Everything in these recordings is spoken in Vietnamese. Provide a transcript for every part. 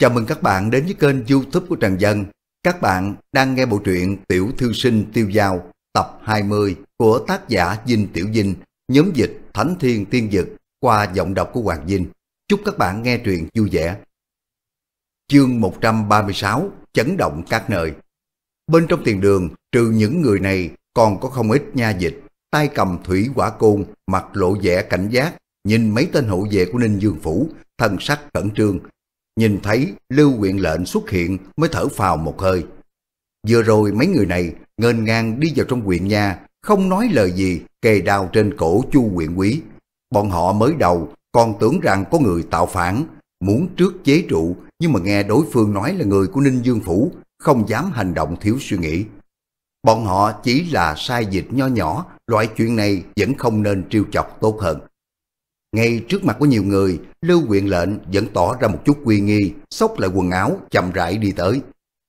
Chào mừng các bạn đến với kênh youtube của Trần Dân. Các bạn đang nghe bộ truyện Tiểu Thư Sinh Tiêu Giao tập 20 của tác giả Dinh Tiểu Dinh, nhóm dịch Thánh Thiên Tiên Dực qua giọng đọc của Hoàng Dinh. Chúc các bạn nghe truyện vui vẻ. Chương 136 Chấn động các nơi Bên trong tiền đường, trừ những người này còn có không ít nha dịch, tay cầm thủy quả côn, mặt lộ vẻ cảnh giác, nhìn mấy tên hộ vệ của Ninh Dương Phủ, thần sắc cẩn trương, Nhìn thấy Lưu Quyện lệnh xuất hiện mới thở phào một hơi. Vừa rồi mấy người này ngênh ngang đi vào trong quyện nhà, không nói lời gì kề đao trên cổ chu quyện quý. Bọn họ mới đầu còn tưởng rằng có người tạo phản, muốn trước chế trụ nhưng mà nghe đối phương nói là người của Ninh Dương Phủ, không dám hành động thiếu suy nghĩ. Bọn họ chỉ là sai dịch nho nhỏ, loại chuyện này vẫn không nên trêu chọc tốt hơn. Ngay trước mặt của nhiều người, Lưu Quyện lệnh vẫn tỏ ra một chút quy nghi, xốc lại quần áo, chậm rãi đi tới.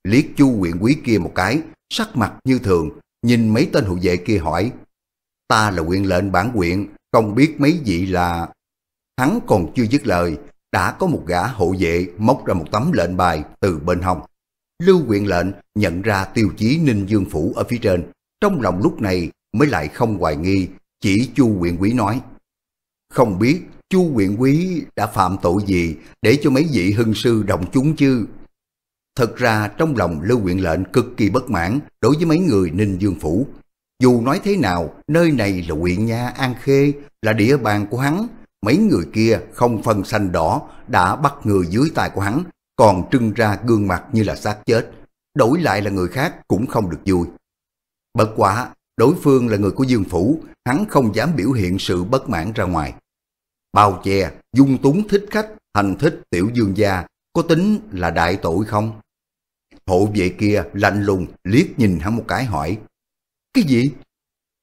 Liếc chu quyện quý kia một cái, sắc mặt như thường, nhìn mấy tên hộ vệ kia hỏi. Ta là quyện lệnh bản quyện, không biết mấy vị là... Hắn còn chưa dứt lời, đã có một gã hộ vệ móc ra một tấm lệnh bài từ bên hông. Lưu quyện lệnh nhận ra tiêu chí Ninh Dương Phủ ở phía trên, trong lòng lúc này mới lại không hoài nghi, chỉ chu quyện quý nói. Không biết chu huyện quý đã phạm tội gì để cho mấy vị hưng sư động chúng chứ? Thật ra trong lòng Lưu Quyện Lệnh cực kỳ bất mãn đối với mấy người Ninh Dương Phủ. Dù nói thế nào, nơi này là huyện nha An Khê, là địa bàn của hắn. Mấy người kia không phân xanh đỏ đã bắt người dưới tay của hắn, còn trưng ra gương mặt như là xác chết. Đổi lại là người khác cũng không được vui. Bất quả, đối phương là người của Dương Phủ, hắn không dám biểu hiện sự bất mãn ra ngoài. Bao che, dung túng thích khách, hành thích tiểu dương gia, có tính là đại tội không? Hộ vệ kia lạnh lùng liếc nhìn hắn một cái hỏi. Cái gì?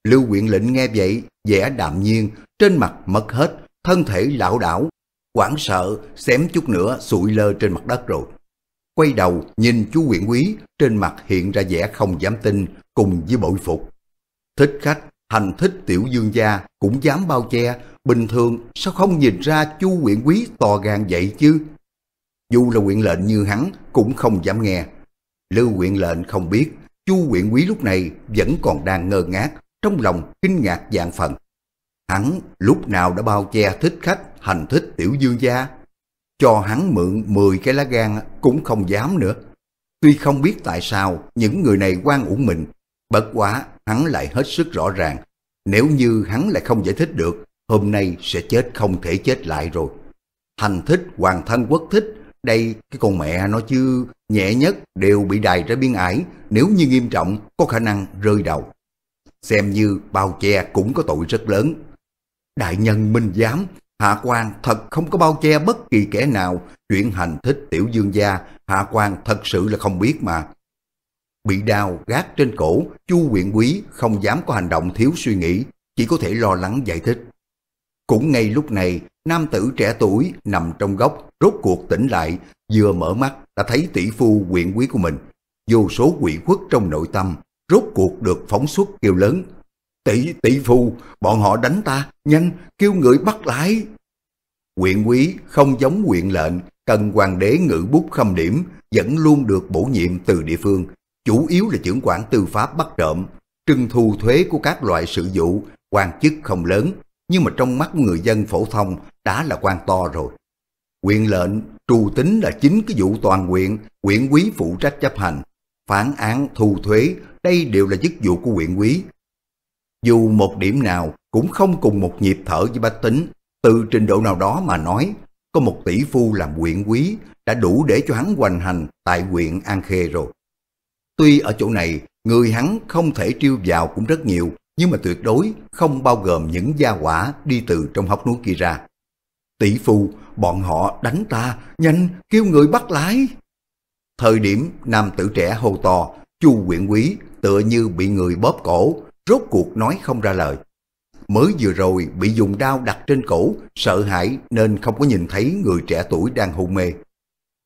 Lưu quyện lệnh nghe vậy, vẻ đạm nhiên, trên mặt mất hết, thân thể lảo đảo, hoảng sợ, xém chút nữa sụi lơ trên mặt đất rồi. Quay đầu nhìn chú quyện quý, trên mặt hiện ra vẻ không dám tin cùng với bội phục. Thích khách Hành thích tiểu dương gia cũng dám bao che, bình thường sao không nhìn ra chu huyện quý to gan vậy chứ? Dù là quyện lệnh như hắn cũng không dám nghe. Lưu quyện lệnh không biết, chu huyện quý lúc này vẫn còn đang ngơ ngác, trong lòng kinh ngạc dạng phần. Hắn lúc nào đã bao che thích khách hành thích tiểu dương gia? Cho hắn mượn 10 cái lá gan cũng không dám nữa. Tuy không biết tại sao những người này quan ủng mình, bất quá hắn lại hết sức rõ ràng. Nếu như hắn lại không giải thích được, hôm nay sẽ chết không thể chết lại rồi. Hành thích, hoàng thanh quốc thích, đây cái con mẹ nó chứ nhẹ nhất đều bị đài ra biên ải, nếu như nghiêm trọng có khả năng rơi đầu. Xem như bao che cũng có tội rất lớn. Đại nhân minh giám, hạ quan thật không có bao che bất kỳ kẻ nào, chuyện hành thích tiểu dương gia, hạ quan thật sự là không biết mà. Bị đau gác trên cổ, Chu Quyện Quý không dám có hành động thiếu suy nghĩ, chỉ có thể lo lắng giải thích. Cũng ngay lúc này, nam tử trẻ tuổi nằm trong góc, rốt cuộc tỉnh lại, vừa mở mắt đã thấy tỷ phu quyện quý của mình. Vô số quỷ khuất trong nội tâm, rốt cuộc được phóng xuất kêu lớn. Tỷ, tỷ phu, bọn họ đánh ta, nhanh, kêu người bắt lái Quyện quý không giống quyện lệnh, cần hoàng đế ngự bút khâm điểm, vẫn luôn được bổ nhiệm từ địa phương, chủ yếu là trưởng quản tư pháp bắt trộm, trưng thu thuế của các loại sự vụ, quan chức không lớn, nhưng mà trong mắt người dân phổ thông đã là quan to rồi. Quyền lệnh, trù tính là chính cái vụ toàn quyện, quyện quý phụ trách chấp hành, phán án thu thuế, đây đều là chức vụ của quyện quý. Dù một điểm nào cũng không cùng một nhịp thở với bách tính, từ trình độ nào đó mà nói, có một tỷ phu làm quyện quý đã đủ để cho hắn hoành hành tại quyện An Khê rồi. Tuy ở chỗ này, người hắn không thể triêu vào cũng rất nhiều, nhưng mà tuyệt đối không bao gồm những gia quả đi từ trong hốc núi kia ra. Tỷ phu, bọn họ đánh ta, nhanh, kêu người bắt lái. Thời điểm nam tử trẻ hô to, chu quyện quý tựa như bị người bóp cổ, rốt cuộc nói không ra lời. Mới vừa rồi bị dùng đao đặt trên cổ, sợ hãi nên không có nhìn thấy người trẻ tuổi đang hôn mê.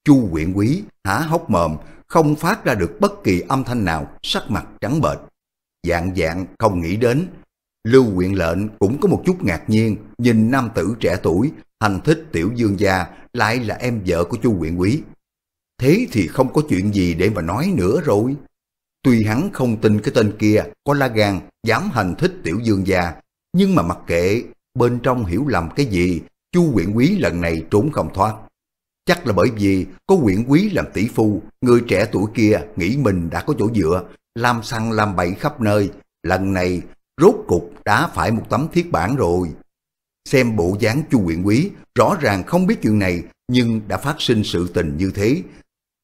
Chu quyện quý há hốc mồm, không phát ra được bất kỳ âm thanh nào, sắc mặt trắng bệch. Dạng dạng không nghĩ đến. Lưu quyện lệnh cũng có một chút ngạc nhiên, nhìn nam tử trẻ tuổi, hành thích tiểu dương gia, lại là em vợ của chu quyện quý. Thế thì không có chuyện gì để mà nói nữa rồi. Tuy hắn không tin cái tên kia có la gan dám hành thích tiểu dương gia, nhưng mà mặc kệ bên trong hiểu lầm cái gì, chu quyện quý lần này trốn không thoát. Chắc là bởi vì có quyển quý làm tỷ phu, người trẻ tuổi kia nghĩ mình đã có chỗ dựa, làm săn làm bậy khắp nơi, lần này rốt cục đã phải một tấm thiết bản rồi. Xem bộ dáng chu quyển quý, rõ ràng không biết chuyện này nhưng đã phát sinh sự tình như thế.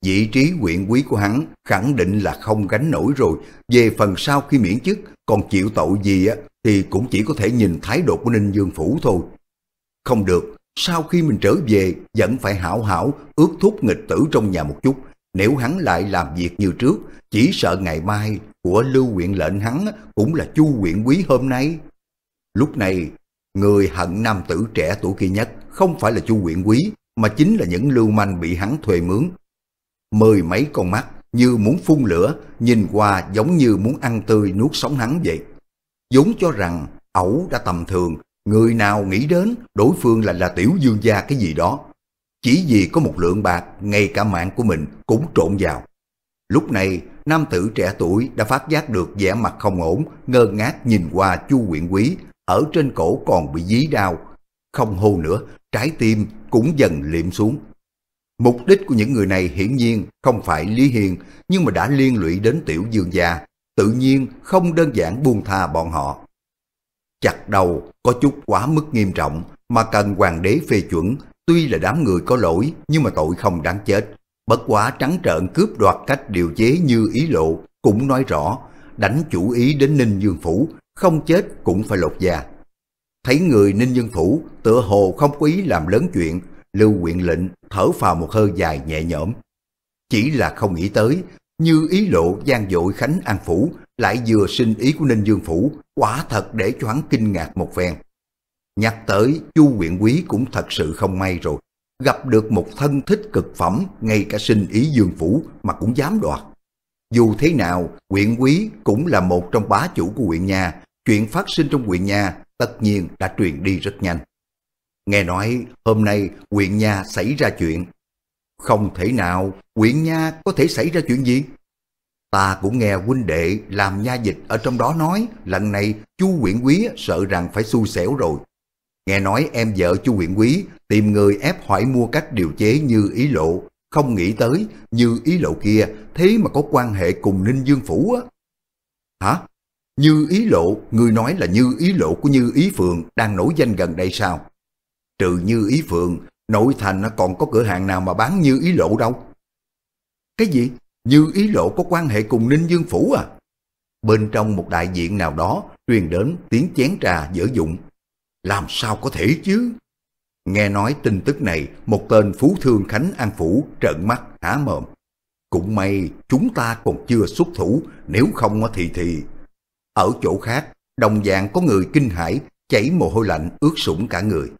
Vị trí quyển quý của hắn khẳng định là không gánh nổi rồi, về phần sau khi miễn chức còn chịu tội gì á thì cũng chỉ có thể nhìn thái độ của Ninh Dương Phủ thôi. Không được, sau khi mình trở về, vẫn phải hảo hảo ước thúc nghịch tử trong nhà một chút. Nếu hắn lại làm việc như trước, chỉ sợ ngày mai của lưu quyện lệnh hắn cũng là chu quyện quý hôm nay. Lúc này, người hận nam tử trẻ tuổi kia nhất không phải là chu quyện quý, mà chính là những lưu manh bị hắn thuê mướn. Mười mấy con mắt như muốn phun lửa, nhìn qua giống như muốn ăn tươi nuốt sống hắn vậy. vốn cho rằng ẩu đã tầm thường, Người nào nghĩ đến đối phương là là tiểu dương gia cái gì đó. Chỉ vì có một lượng bạc, ngay cả mạng của mình cũng trộn vào. Lúc này, nam tử trẻ tuổi đã phát giác được vẻ mặt không ổn, ngơ ngác nhìn qua chu quyện quý, ở trên cổ còn bị dí đau. Không hô nữa, trái tim cũng dần liệm xuống. Mục đích của những người này hiển nhiên không phải Lý Hiền, nhưng mà đã liên lụy đến tiểu dương gia, tự nhiên không đơn giản buông tha bọn họ chặt đầu có chút quá mức nghiêm trọng mà cần hoàng đế phê chuẩn, tuy là đám người có lỗi nhưng mà tội không đáng chết. Bất quá trắng trợn cướp đoạt cách điều chế như ý lộ cũng nói rõ, đánh chủ ý đến Ninh Dương Phủ, không chết cũng phải lột da. Thấy người Ninh Dương Phủ tựa hồ không quý làm lớn chuyện, Lưu Quyện lệnh thở phào một hơi dài nhẹ nhõm. Chỉ là không nghĩ tới, như ý lộ gian dội Khánh An Phủ lại vừa sinh ý của Ninh Dương Phủ, quả thật để cho hắn kinh ngạc một phen. Nhắc tới, Chu huyện quý cũng thật sự không may rồi. Gặp được một thân thích cực phẩm, ngay cả sinh ý Dương Phủ mà cũng dám đoạt. Dù thế nào, huyện quý cũng là một trong bá chủ của huyện nhà. Chuyện phát sinh trong huyện nhà tất nhiên đã truyền đi rất nhanh. Nghe nói hôm nay huyện nhà xảy ra chuyện. Không thể nào huyện nha có thể xảy ra chuyện gì? Ta cũng nghe huynh đệ làm nha dịch ở trong đó nói, lần này chu huyện quý sợ rằng phải xui xẻo rồi. Nghe nói em vợ chu huyện quý tìm người ép hỏi mua cách điều chế như ý lộ, không nghĩ tới như ý lộ kia thế mà có quan hệ cùng Ninh Dương Phủ á. Hả? Như ý lộ, người nói là như ý lộ của như ý phượng đang nổi danh gần đây sao? Trừ như ý phượng nội thành nó còn có cửa hàng nào mà bán như ý lộ đâu. Cái gì? Như ý lộ có quan hệ cùng Ninh Dương Phủ à? Bên trong một đại diện nào đó truyền đến tiếng chén trà dở dụng. Làm sao có thể chứ? Nghe nói tin tức này, một tên Phú Thương Khánh An Phủ trợn mắt há mồm. Cũng may chúng ta còn chưa xuất thủ, nếu không thì thì. Ở chỗ khác, đồng dạng có người kinh hãi, chảy mồ hôi lạnh ướt sũng cả người.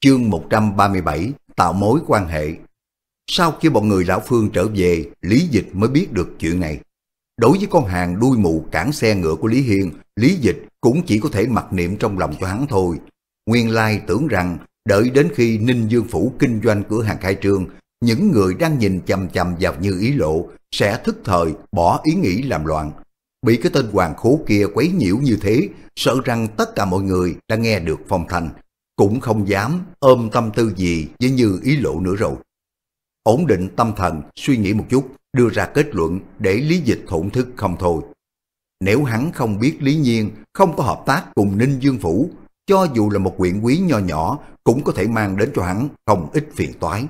Chương 137 Tạo mối quan hệ sau khi bọn người lão Phương trở về, Lý Dịch mới biết được chuyện này. Đối với con hàng đuôi mù cản xe ngựa của Lý Hiền, Lý Dịch cũng chỉ có thể mặc niệm trong lòng cho hắn thôi. Nguyên lai tưởng rằng, đợi đến khi Ninh Dương Phủ kinh doanh cửa hàng khai trương, những người đang nhìn chầm chầm vào như ý lộ sẽ thức thời bỏ ý nghĩ làm loạn. Bị cái tên hoàng khố kia quấy nhiễu như thế, sợ rằng tất cả mọi người đã nghe được phong thanh, cũng không dám ôm tâm tư gì với như ý lộ nữa rồi ổn định tâm thần, suy nghĩ một chút, đưa ra kết luận để lý dịch thổn thức không thôi. Nếu hắn không biết lý nhiên, không có hợp tác cùng Ninh Dương Phủ, cho dù là một quyện quý nho nhỏ cũng có thể mang đến cho hắn không ít phiền toái.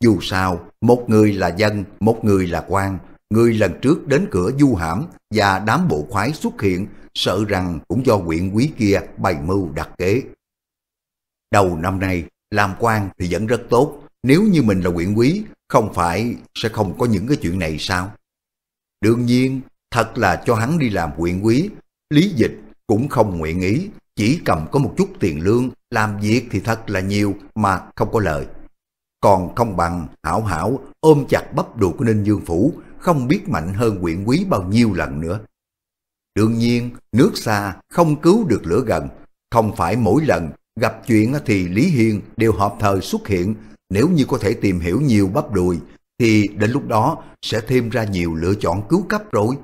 Dù sao, một người là dân, một người là quan, người lần trước đến cửa du hãm và đám bộ khoái xuất hiện sợ rằng cũng do quyện quý kia bày mưu đặt kế. Đầu năm nay, làm quan thì vẫn rất tốt, nếu như mình là quyển quý, không phải sẽ không có những cái chuyện này sao? Đương nhiên, thật là cho hắn đi làm quyện quý, lý dịch cũng không nguyện ý, chỉ cầm có một chút tiền lương, làm việc thì thật là nhiều mà không có lợi. Còn không bằng hảo hảo ôm chặt bắp đùa của Ninh Dương Phủ, không biết mạnh hơn quyện quý bao nhiêu lần nữa. Đương nhiên, nước xa không cứu được lửa gần, không phải mỗi lần gặp chuyện thì Lý Hiên đều họp thời xuất hiện nếu như có thể tìm hiểu nhiều bắp đùi, thì đến lúc đó sẽ thêm ra nhiều lựa chọn cứu cấp rồi.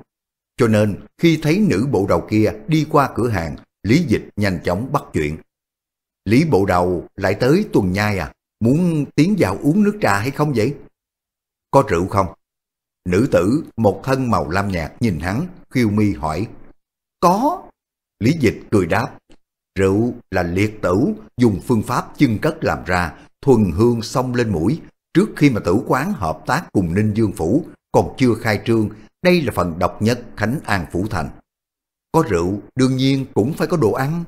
Cho nên khi thấy nữ bộ đầu kia đi qua cửa hàng, Lý Dịch nhanh chóng bắt chuyện. Lý bộ đầu lại tới tuần nhai à, muốn tiến vào uống nước trà hay không vậy? Có rượu không? Nữ tử một thân màu lam nhạt nhìn hắn, khiêu mi hỏi. Có. Lý Dịch cười đáp. Rượu là liệt tử dùng phương pháp chân cất làm ra thuần hương xông lên mũi, trước khi mà tử quán hợp tác cùng Ninh Dương Phủ còn chưa khai trương, đây là phần độc nhất Khánh An Phủ Thành. Có rượu, đương nhiên cũng phải có đồ ăn.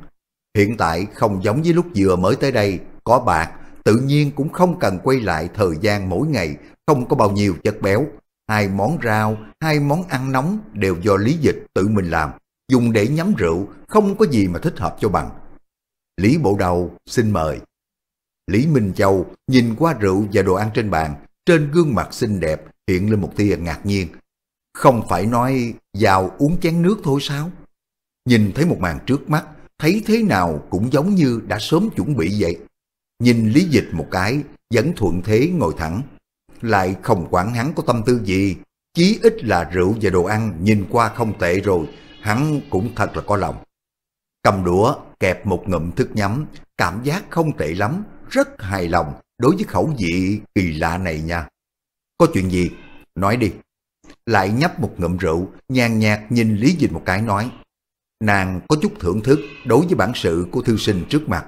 Hiện tại không giống với lúc vừa mới tới đây, có bạc, tự nhiên cũng không cần quay lại thời gian mỗi ngày, không có bao nhiêu chất béo. Hai món rau, hai món ăn nóng đều do Lý Dịch tự mình làm, dùng để nhắm rượu, không có gì mà thích hợp cho bằng. Lý Bộ Đầu xin mời. Lý Minh Châu nhìn qua rượu và đồ ăn trên bàn, trên gương mặt xinh đẹp hiện lên một tia ngạc nhiên. Không phải nói vào uống chén nước thôi sao? Nhìn thấy một màn trước mắt, thấy thế nào cũng giống như đã sớm chuẩn bị vậy. Nhìn Lý Dịch một cái, vẫn thuận thế ngồi thẳng. Lại không quản hắn có tâm tư gì, chí ít là rượu và đồ ăn nhìn qua không tệ rồi, hắn cũng thật là có lòng. Cầm đũa, kẹp một ngụm thức nhắm, cảm giác không tệ lắm, rất hài lòng đối với khẩu vị kỳ lạ này nha. Có chuyện gì? Nói đi. Lại nhấp một ngụm rượu, nhàn nhạt nhìn Lý Dịch một cái nói. Nàng có chút thưởng thức đối với bản sự của thư sinh trước mặt.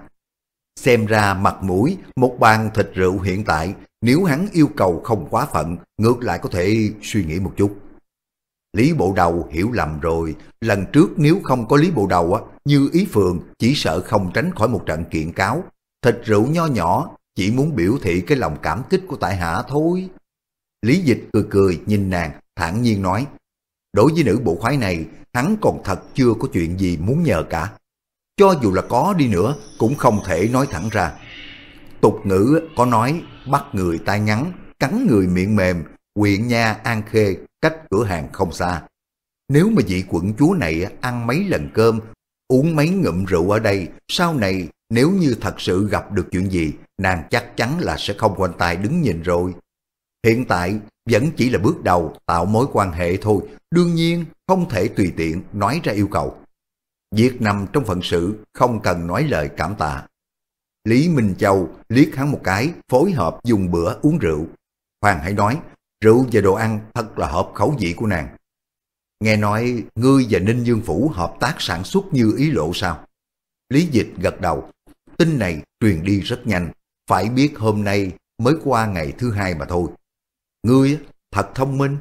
Xem ra mặt mũi, một bàn thịt rượu hiện tại, nếu hắn yêu cầu không quá phận, ngược lại có thể suy nghĩ một chút. Lý Bộ Đầu hiểu lầm rồi, lần trước nếu không có Lý Bộ Đầu á, như Ý Phường chỉ sợ không tránh khỏi một trận kiện cáo thịt rượu nho nhỏ, chỉ muốn biểu thị cái lòng cảm kích của tại hạ thôi. Lý Dịch cười cười nhìn nàng, thản nhiên nói, đối với nữ bộ khoái này, hắn còn thật chưa có chuyện gì muốn nhờ cả. Cho dù là có đi nữa, cũng không thể nói thẳng ra. Tục ngữ có nói, bắt người tai ngắn, cắn người miệng mềm, quyện nha An Khê, cách cửa hàng không xa. Nếu mà vị quận chúa này ăn mấy lần cơm, uống mấy ngụm rượu ở đây, sau này nếu như thật sự gặp được chuyện gì, nàng chắc chắn là sẽ không quanh tay đứng nhìn rồi. Hiện tại vẫn chỉ là bước đầu tạo mối quan hệ thôi, đương nhiên không thể tùy tiện nói ra yêu cầu. Việc nằm trong phận sự không cần nói lời cảm tạ. Lý Minh Châu liếc hắn một cái, phối hợp dùng bữa uống rượu. Hoàng hãy nói, rượu và đồ ăn thật là hợp khẩu vị của nàng. Nghe nói ngươi và Ninh Dương Phủ hợp tác sản xuất như ý lộ sao? Lý Dịch gật đầu, tin này truyền đi rất nhanh, phải biết hôm nay mới qua ngày thứ hai mà thôi. Ngươi thật thông minh.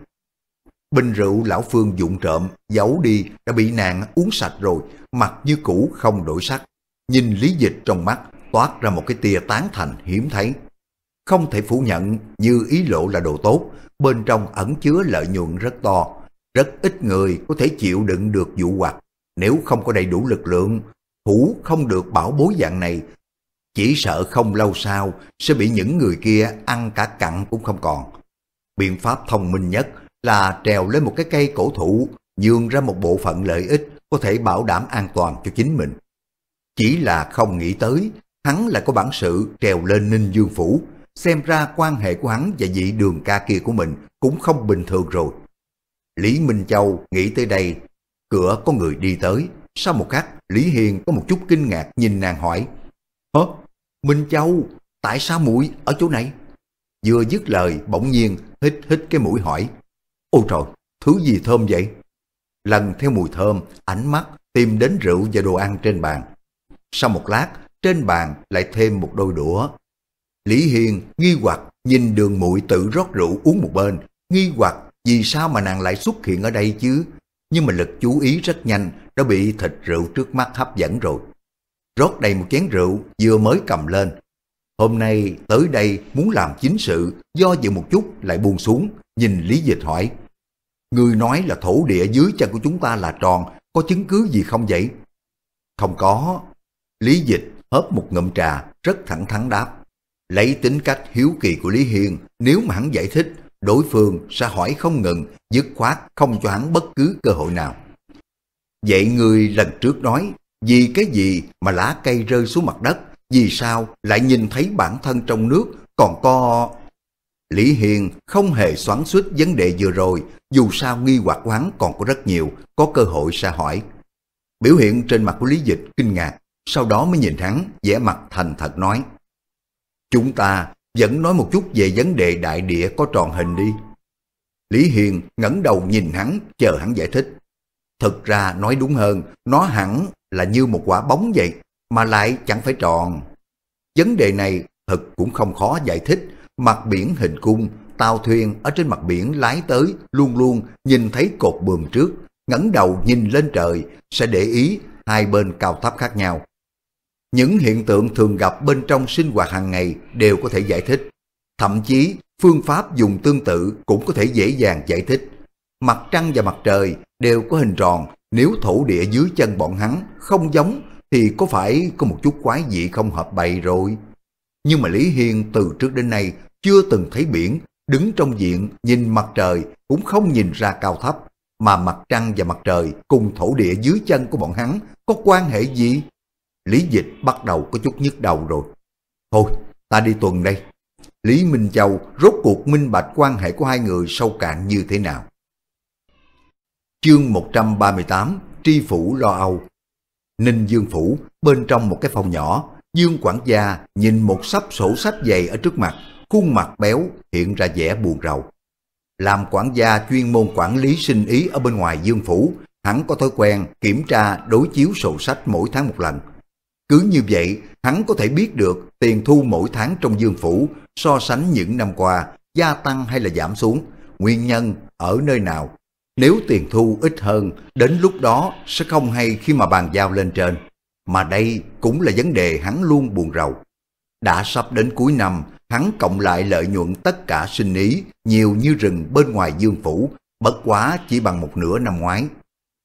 Bình rượu lão Phương dụng trộm, giấu đi đã bị nàng uống sạch rồi, mặt như cũ không đổi sắc. Nhìn lý dịch trong mắt, toát ra một cái tia tán thành hiếm thấy. Không thể phủ nhận như ý lộ là đồ tốt, bên trong ẩn chứa lợi nhuận rất to. Rất ít người có thể chịu đựng được vụ hoặc. Nếu không có đầy đủ lực lượng, hủ không được bảo bối dạng này, chỉ sợ không lâu sau sẽ bị những người kia ăn cả cặn cũng không còn. Biện pháp thông minh nhất là trèo lên một cái cây cổ thụ, nhường ra một bộ phận lợi ích có thể bảo đảm an toàn cho chính mình. Chỉ là không nghĩ tới, hắn lại có bản sự trèo lên Ninh Dương Phủ, xem ra quan hệ của hắn và vị đường ca kia của mình cũng không bình thường rồi. Lý Minh Châu nghĩ tới đây, cửa có người đi tới, sau một khắc Lý Hiền có một chút kinh ngạc nhìn nàng hỏi. Hả? Minh Châu, tại sao mũi ở chỗ này? Vừa dứt lời bỗng nhiên hít hít cái mũi hỏi. Ôi trời, thứ gì thơm vậy? Lần theo mùi thơm, ánh mắt tìm đến rượu và đồ ăn trên bàn. Sau một lát, trên bàn lại thêm một đôi đũa. Lý Hiền nghi hoặc nhìn đường mũi tự rót rượu uống một bên, nghi hoặc vì sao mà nàng lại xuất hiện ở đây chứ? Nhưng mà lực chú ý rất nhanh đã bị thịt rượu trước mắt hấp dẫn rồi. Rót đầy một chén rượu vừa mới cầm lên. Hôm nay tới đây muốn làm chính sự, do dự một chút lại buông xuống, nhìn Lý Dịch hỏi. người nói là thổ địa dưới chân của chúng ta là tròn, có chứng cứ gì không vậy? Không có. Lý Dịch hớp một ngụm trà, rất thẳng thắn đáp. Lấy tính cách hiếu kỳ của Lý Hiền, nếu mà hắn giải thích, đối phương sẽ hỏi không ngừng, dứt khoát không cho hắn bất cứ cơ hội nào. Vậy người lần trước nói, vì cái gì mà lá cây rơi xuống mặt đất, vì sao lại nhìn thấy bản thân trong nước còn có... Lý Hiền không hề xoắn xuýt vấn đề vừa rồi, dù sao nghi hoặc quán còn có rất nhiều, có cơ hội sẽ hỏi. Biểu hiện trên mặt của Lý Dịch kinh ngạc, sau đó mới nhìn hắn, vẻ mặt thành thật nói. Chúng ta vẫn nói một chút về vấn đề đại địa có tròn hình đi. Lý Hiền ngẩng đầu nhìn hắn, chờ hắn giải thích. Thực ra nói đúng hơn, nó hẳn là như một quả bóng vậy, mà lại chẳng phải tròn. Vấn đề này thật cũng không khó giải thích. Mặt biển hình cung, tàu thuyền ở trên mặt biển lái tới luôn luôn nhìn thấy cột buồm trước, ngẩng đầu nhìn lên trời sẽ để ý hai bên cao thấp khác nhau. Những hiện tượng thường gặp bên trong sinh hoạt hàng ngày đều có thể giải thích. Thậm chí phương pháp dùng tương tự cũng có thể dễ dàng giải thích. Mặt trăng và mặt trời đều có hình tròn, nếu thổ địa dưới chân bọn hắn không giống thì có phải có một chút quái dị không hợp bày rồi. Nhưng mà Lý Hiên từ trước đến nay chưa từng thấy biển, đứng trong diện nhìn mặt trời cũng không nhìn ra cao thấp, mà mặt trăng và mặt trời cùng thổ địa dưới chân của bọn hắn có quan hệ gì? Lý Dịch bắt đầu có chút nhức đầu rồi. Thôi, ta đi tuần đây. Lý Minh Châu rốt cuộc minh bạch quan hệ của hai người sâu cạn như thế nào? Chương 138 Tri Phủ Lo Âu Ninh Dương Phủ bên trong một cái phòng nhỏ Dương quản gia nhìn một sắp sổ sách dày ở trước mặt khuôn mặt béo hiện ra vẻ buồn rầu Làm quản gia chuyên môn quản lý sinh ý ở bên ngoài Dương Phủ hắn có thói quen kiểm tra đối chiếu sổ sách mỗi tháng một lần cứ như vậy hắn có thể biết được tiền thu mỗi tháng trong Dương Phủ so sánh những năm qua gia tăng hay là giảm xuống nguyên nhân ở nơi nào nếu tiền thu ít hơn, đến lúc đó sẽ không hay khi mà bàn giao lên trên. Mà đây cũng là vấn đề hắn luôn buồn rầu. Đã sắp đến cuối năm, hắn cộng lại lợi nhuận tất cả sinh ý nhiều như rừng bên ngoài dương phủ, bất quá chỉ bằng một nửa năm ngoái.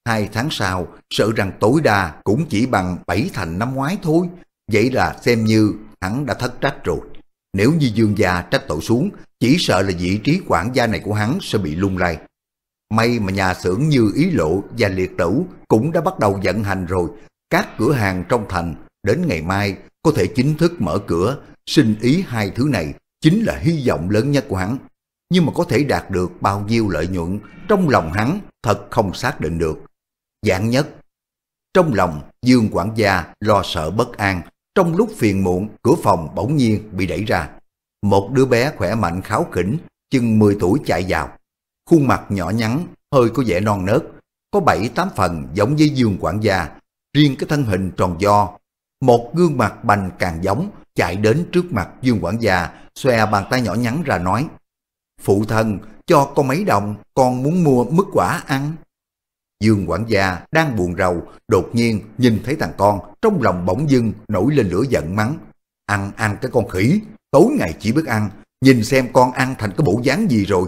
Hai tháng sau, sợ rằng tối đa cũng chỉ bằng bảy thành năm ngoái thôi. Vậy là xem như hắn đã thất trách rồi. Nếu như dương gia trách tội xuống, chỉ sợ là vị trí quản gia này của hắn sẽ bị lung lay. May mà nhà xưởng như ý lộ và liệt tử cũng đã bắt đầu vận hành rồi. Các cửa hàng trong thành đến ngày mai có thể chính thức mở cửa. xin ý hai thứ này chính là hy vọng lớn nhất của hắn. Nhưng mà có thể đạt được bao nhiêu lợi nhuận trong lòng hắn thật không xác định được. Dạng nhất, trong lòng Dương quản gia lo sợ bất an. Trong lúc phiền muộn, cửa phòng bỗng nhiên bị đẩy ra. Một đứa bé khỏe mạnh kháo khỉnh, chừng 10 tuổi chạy vào khuôn mặt nhỏ nhắn, hơi có vẻ non nớt, có bảy tám phần giống với Dương quản gia, riêng cái thân hình tròn do, một gương mặt bành càng giống, chạy đến trước mặt Dương quản gia, xòe bàn tay nhỏ nhắn ra nói, Phụ thân, cho con mấy đồng, con muốn mua mứt quả ăn. Dương quản gia đang buồn rầu, đột nhiên nhìn thấy thằng con, trong lòng bỗng dưng nổi lên lửa giận mắng. Ăn ăn cái con khỉ, tối ngày chỉ biết ăn, nhìn xem con ăn thành cái bộ dáng gì rồi,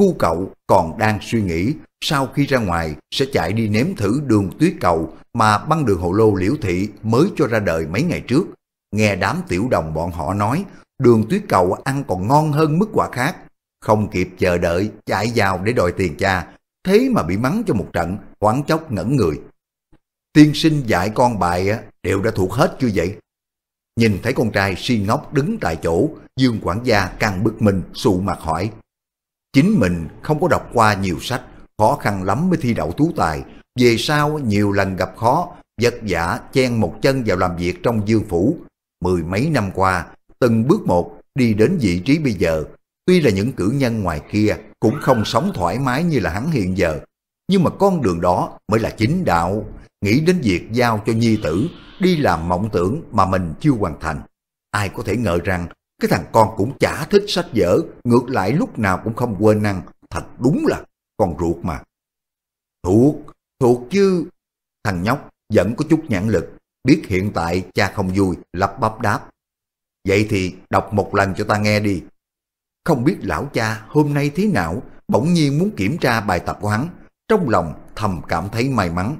Cu cậu còn đang suy nghĩ sau khi ra ngoài sẽ chạy đi nếm thử đường tuyết cầu mà băng đường hồ lô liễu thị mới cho ra đời mấy ngày trước. Nghe đám tiểu đồng bọn họ nói đường tuyết cầu ăn còn ngon hơn mức quả khác. Không kịp chờ đợi chạy vào để đòi tiền cha. Thế mà bị mắng cho một trận quán chốc ngẩn người. Tiên sinh dạy con bài đều đã thuộc hết chưa vậy? Nhìn thấy con trai si ngốc đứng tại chỗ, Dương quản gia càng bực mình, sụ mặt hỏi. Chính mình không có đọc qua nhiều sách, khó khăn lắm mới thi đậu tú tài. Về sau nhiều lần gặp khó, vật giả chen một chân vào làm việc trong dương phủ. Mười mấy năm qua, từng bước một đi đến vị trí bây giờ. Tuy là những cử nhân ngoài kia cũng không sống thoải mái như là hắn hiện giờ, nhưng mà con đường đó mới là chính đạo. Nghĩ đến việc giao cho nhi tử đi làm mộng tưởng mà mình chưa hoàn thành. Ai có thể ngờ rằng cái thằng con cũng chả thích sách vở, ngược lại lúc nào cũng không quên ăn. Thật đúng là con ruột mà. Thuộc, thuộc chứ. Thằng nhóc vẫn có chút nhãn lực, biết hiện tại cha không vui, lắp bắp đáp. Vậy thì đọc một lần cho ta nghe đi. Không biết lão cha hôm nay thế nào, bỗng nhiên muốn kiểm tra bài tập của hắn. Trong lòng thầm cảm thấy may mắn.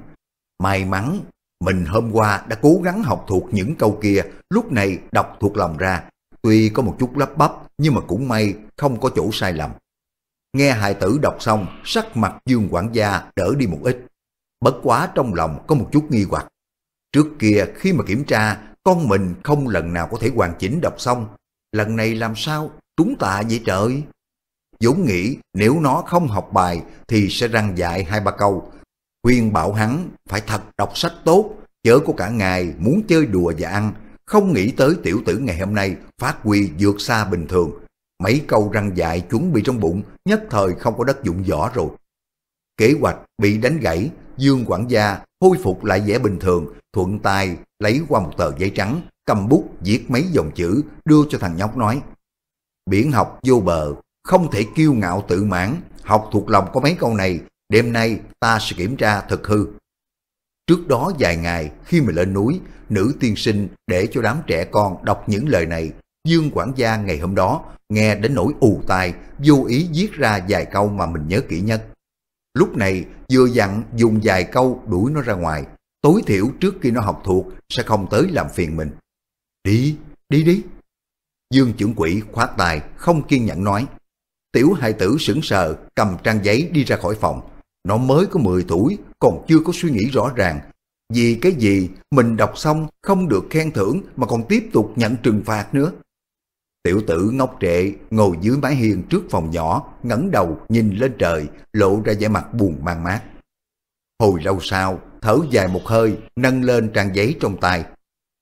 May mắn, mình hôm qua đã cố gắng học thuộc những câu kia, lúc này đọc thuộc lòng ra, Tuy có một chút lấp bắp nhưng mà cũng may không có chỗ sai lầm. Nghe hài tử đọc xong, sắc mặt Dương quản gia đỡ đi một ít. Bất quá trong lòng có một chút nghi hoặc. Trước kia khi mà kiểm tra, con mình không lần nào có thể hoàn chỉnh đọc xong. Lần này làm sao? Trúng tạ vậy trời! dũng nghĩ nếu nó không học bài thì sẽ răng dạy hai ba câu. Khuyên bảo hắn phải thật đọc sách tốt, chớ có cả ngày muốn chơi đùa và ăn, không nghĩ tới tiểu tử ngày hôm nay phát huy vượt xa bình thường. Mấy câu răng dại chuẩn bị trong bụng nhất thời không có đất dụng võ rồi. Kế hoạch bị đánh gãy, Dương quản gia khôi phục lại vẻ bình thường, thuận tay lấy qua một tờ giấy trắng, cầm bút viết mấy dòng chữ đưa cho thằng nhóc nói. Biển học vô bờ, không thể kiêu ngạo tự mãn, học thuộc lòng có mấy câu này, đêm nay ta sẽ kiểm tra thực hư. Trước đó vài ngày khi mà lên núi, nữ tiên sinh để cho đám trẻ con đọc những lời này. Dương quản gia ngày hôm đó nghe đến nỗi ù tai, vô ý viết ra vài câu mà mình nhớ kỹ nhất. Lúc này vừa dặn dùng vài câu đuổi nó ra ngoài, tối thiểu trước khi nó học thuộc sẽ không tới làm phiền mình. Đi, đi đi. Dương trưởng quỷ khoát tài, không kiên nhẫn nói. Tiểu hai tử sững sờ, cầm trang giấy đi ra khỏi phòng, nó mới có 10 tuổi, còn chưa có suy nghĩ rõ ràng. Vì cái gì mình đọc xong không được khen thưởng mà còn tiếp tục nhận trừng phạt nữa. Tiểu tử ngốc trệ ngồi dưới mái hiên trước phòng nhỏ, ngẩng đầu nhìn lên trời, lộ ra vẻ mặt buồn mang mát. Hồi lâu sau, thở dài một hơi, nâng lên trang giấy trong tay.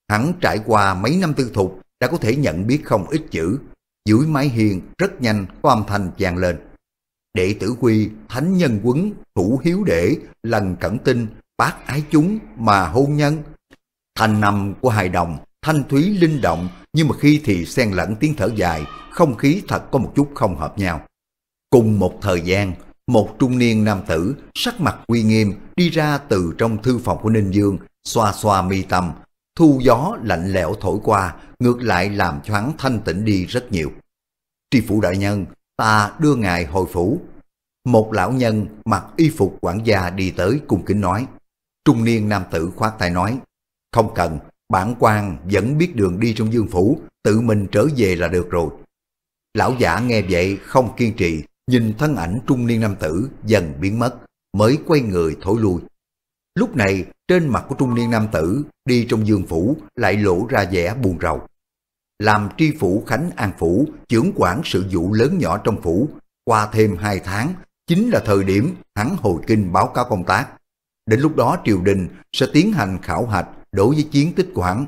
Hắn trải qua mấy năm tư thục đã có thể nhận biết không ít chữ. Dưới mái hiên rất nhanh có âm thanh vang lên. Đệ tử quy, thánh nhân quấn, thủ hiếu đệ, lần cẩn tinh, bác ái chúng mà hôn nhân. Thành nằm của hài đồng, thanh thúy linh động, nhưng mà khi thì xen lẫn tiếng thở dài, không khí thật có một chút không hợp nhau. Cùng một thời gian, một trung niên nam tử, sắc mặt uy nghiêm, đi ra từ trong thư phòng của Ninh Dương, xoa xoa mi tâm, thu gió lạnh lẽo thổi qua, ngược lại làm cho hắn thanh tịnh đi rất nhiều. Tri phủ đại nhân, ta đưa ngài hồi phủ. Một lão nhân mặc y phục quản gia đi tới cung kính nói. Trung niên nam tử khoát tay nói, không cần, bản quan vẫn biết đường đi trong dương phủ, tự mình trở về là được rồi. Lão giả nghe vậy không kiên trì, nhìn thân ảnh trung niên nam tử dần biến mất, mới quay người thổi lui. Lúc này, trên mặt của trung niên nam tử đi trong dương phủ lại lộ ra vẻ buồn rầu làm tri phủ Khánh An Phủ, trưởng quản sự vụ lớn nhỏ trong phủ. Qua thêm 2 tháng, chính là thời điểm hắn hồi kinh báo cáo công tác. Đến lúc đó triều đình sẽ tiến hành khảo hạch đối với chiến tích của hắn.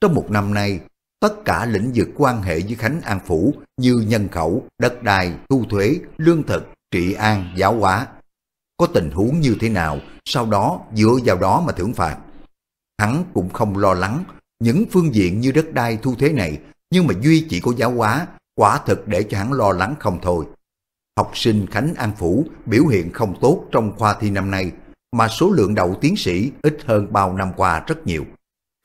Trong một năm nay, tất cả lĩnh vực quan hệ với Khánh An Phủ như nhân khẩu, đất đai, thu thuế, lương thực, trị an, giáo hóa. Có tình huống như thế nào, sau đó dựa vào đó mà thưởng phạt. Hắn cũng không lo lắng những phương diện như đất đai thu thế này, nhưng mà Duy chỉ có giáo hóa, quả thực để cho hắn lo lắng không thôi. Học sinh Khánh An Phủ biểu hiện không tốt trong khoa thi năm nay, mà số lượng đậu tiến sĩ ít hơn bao năm qua rất nhiều.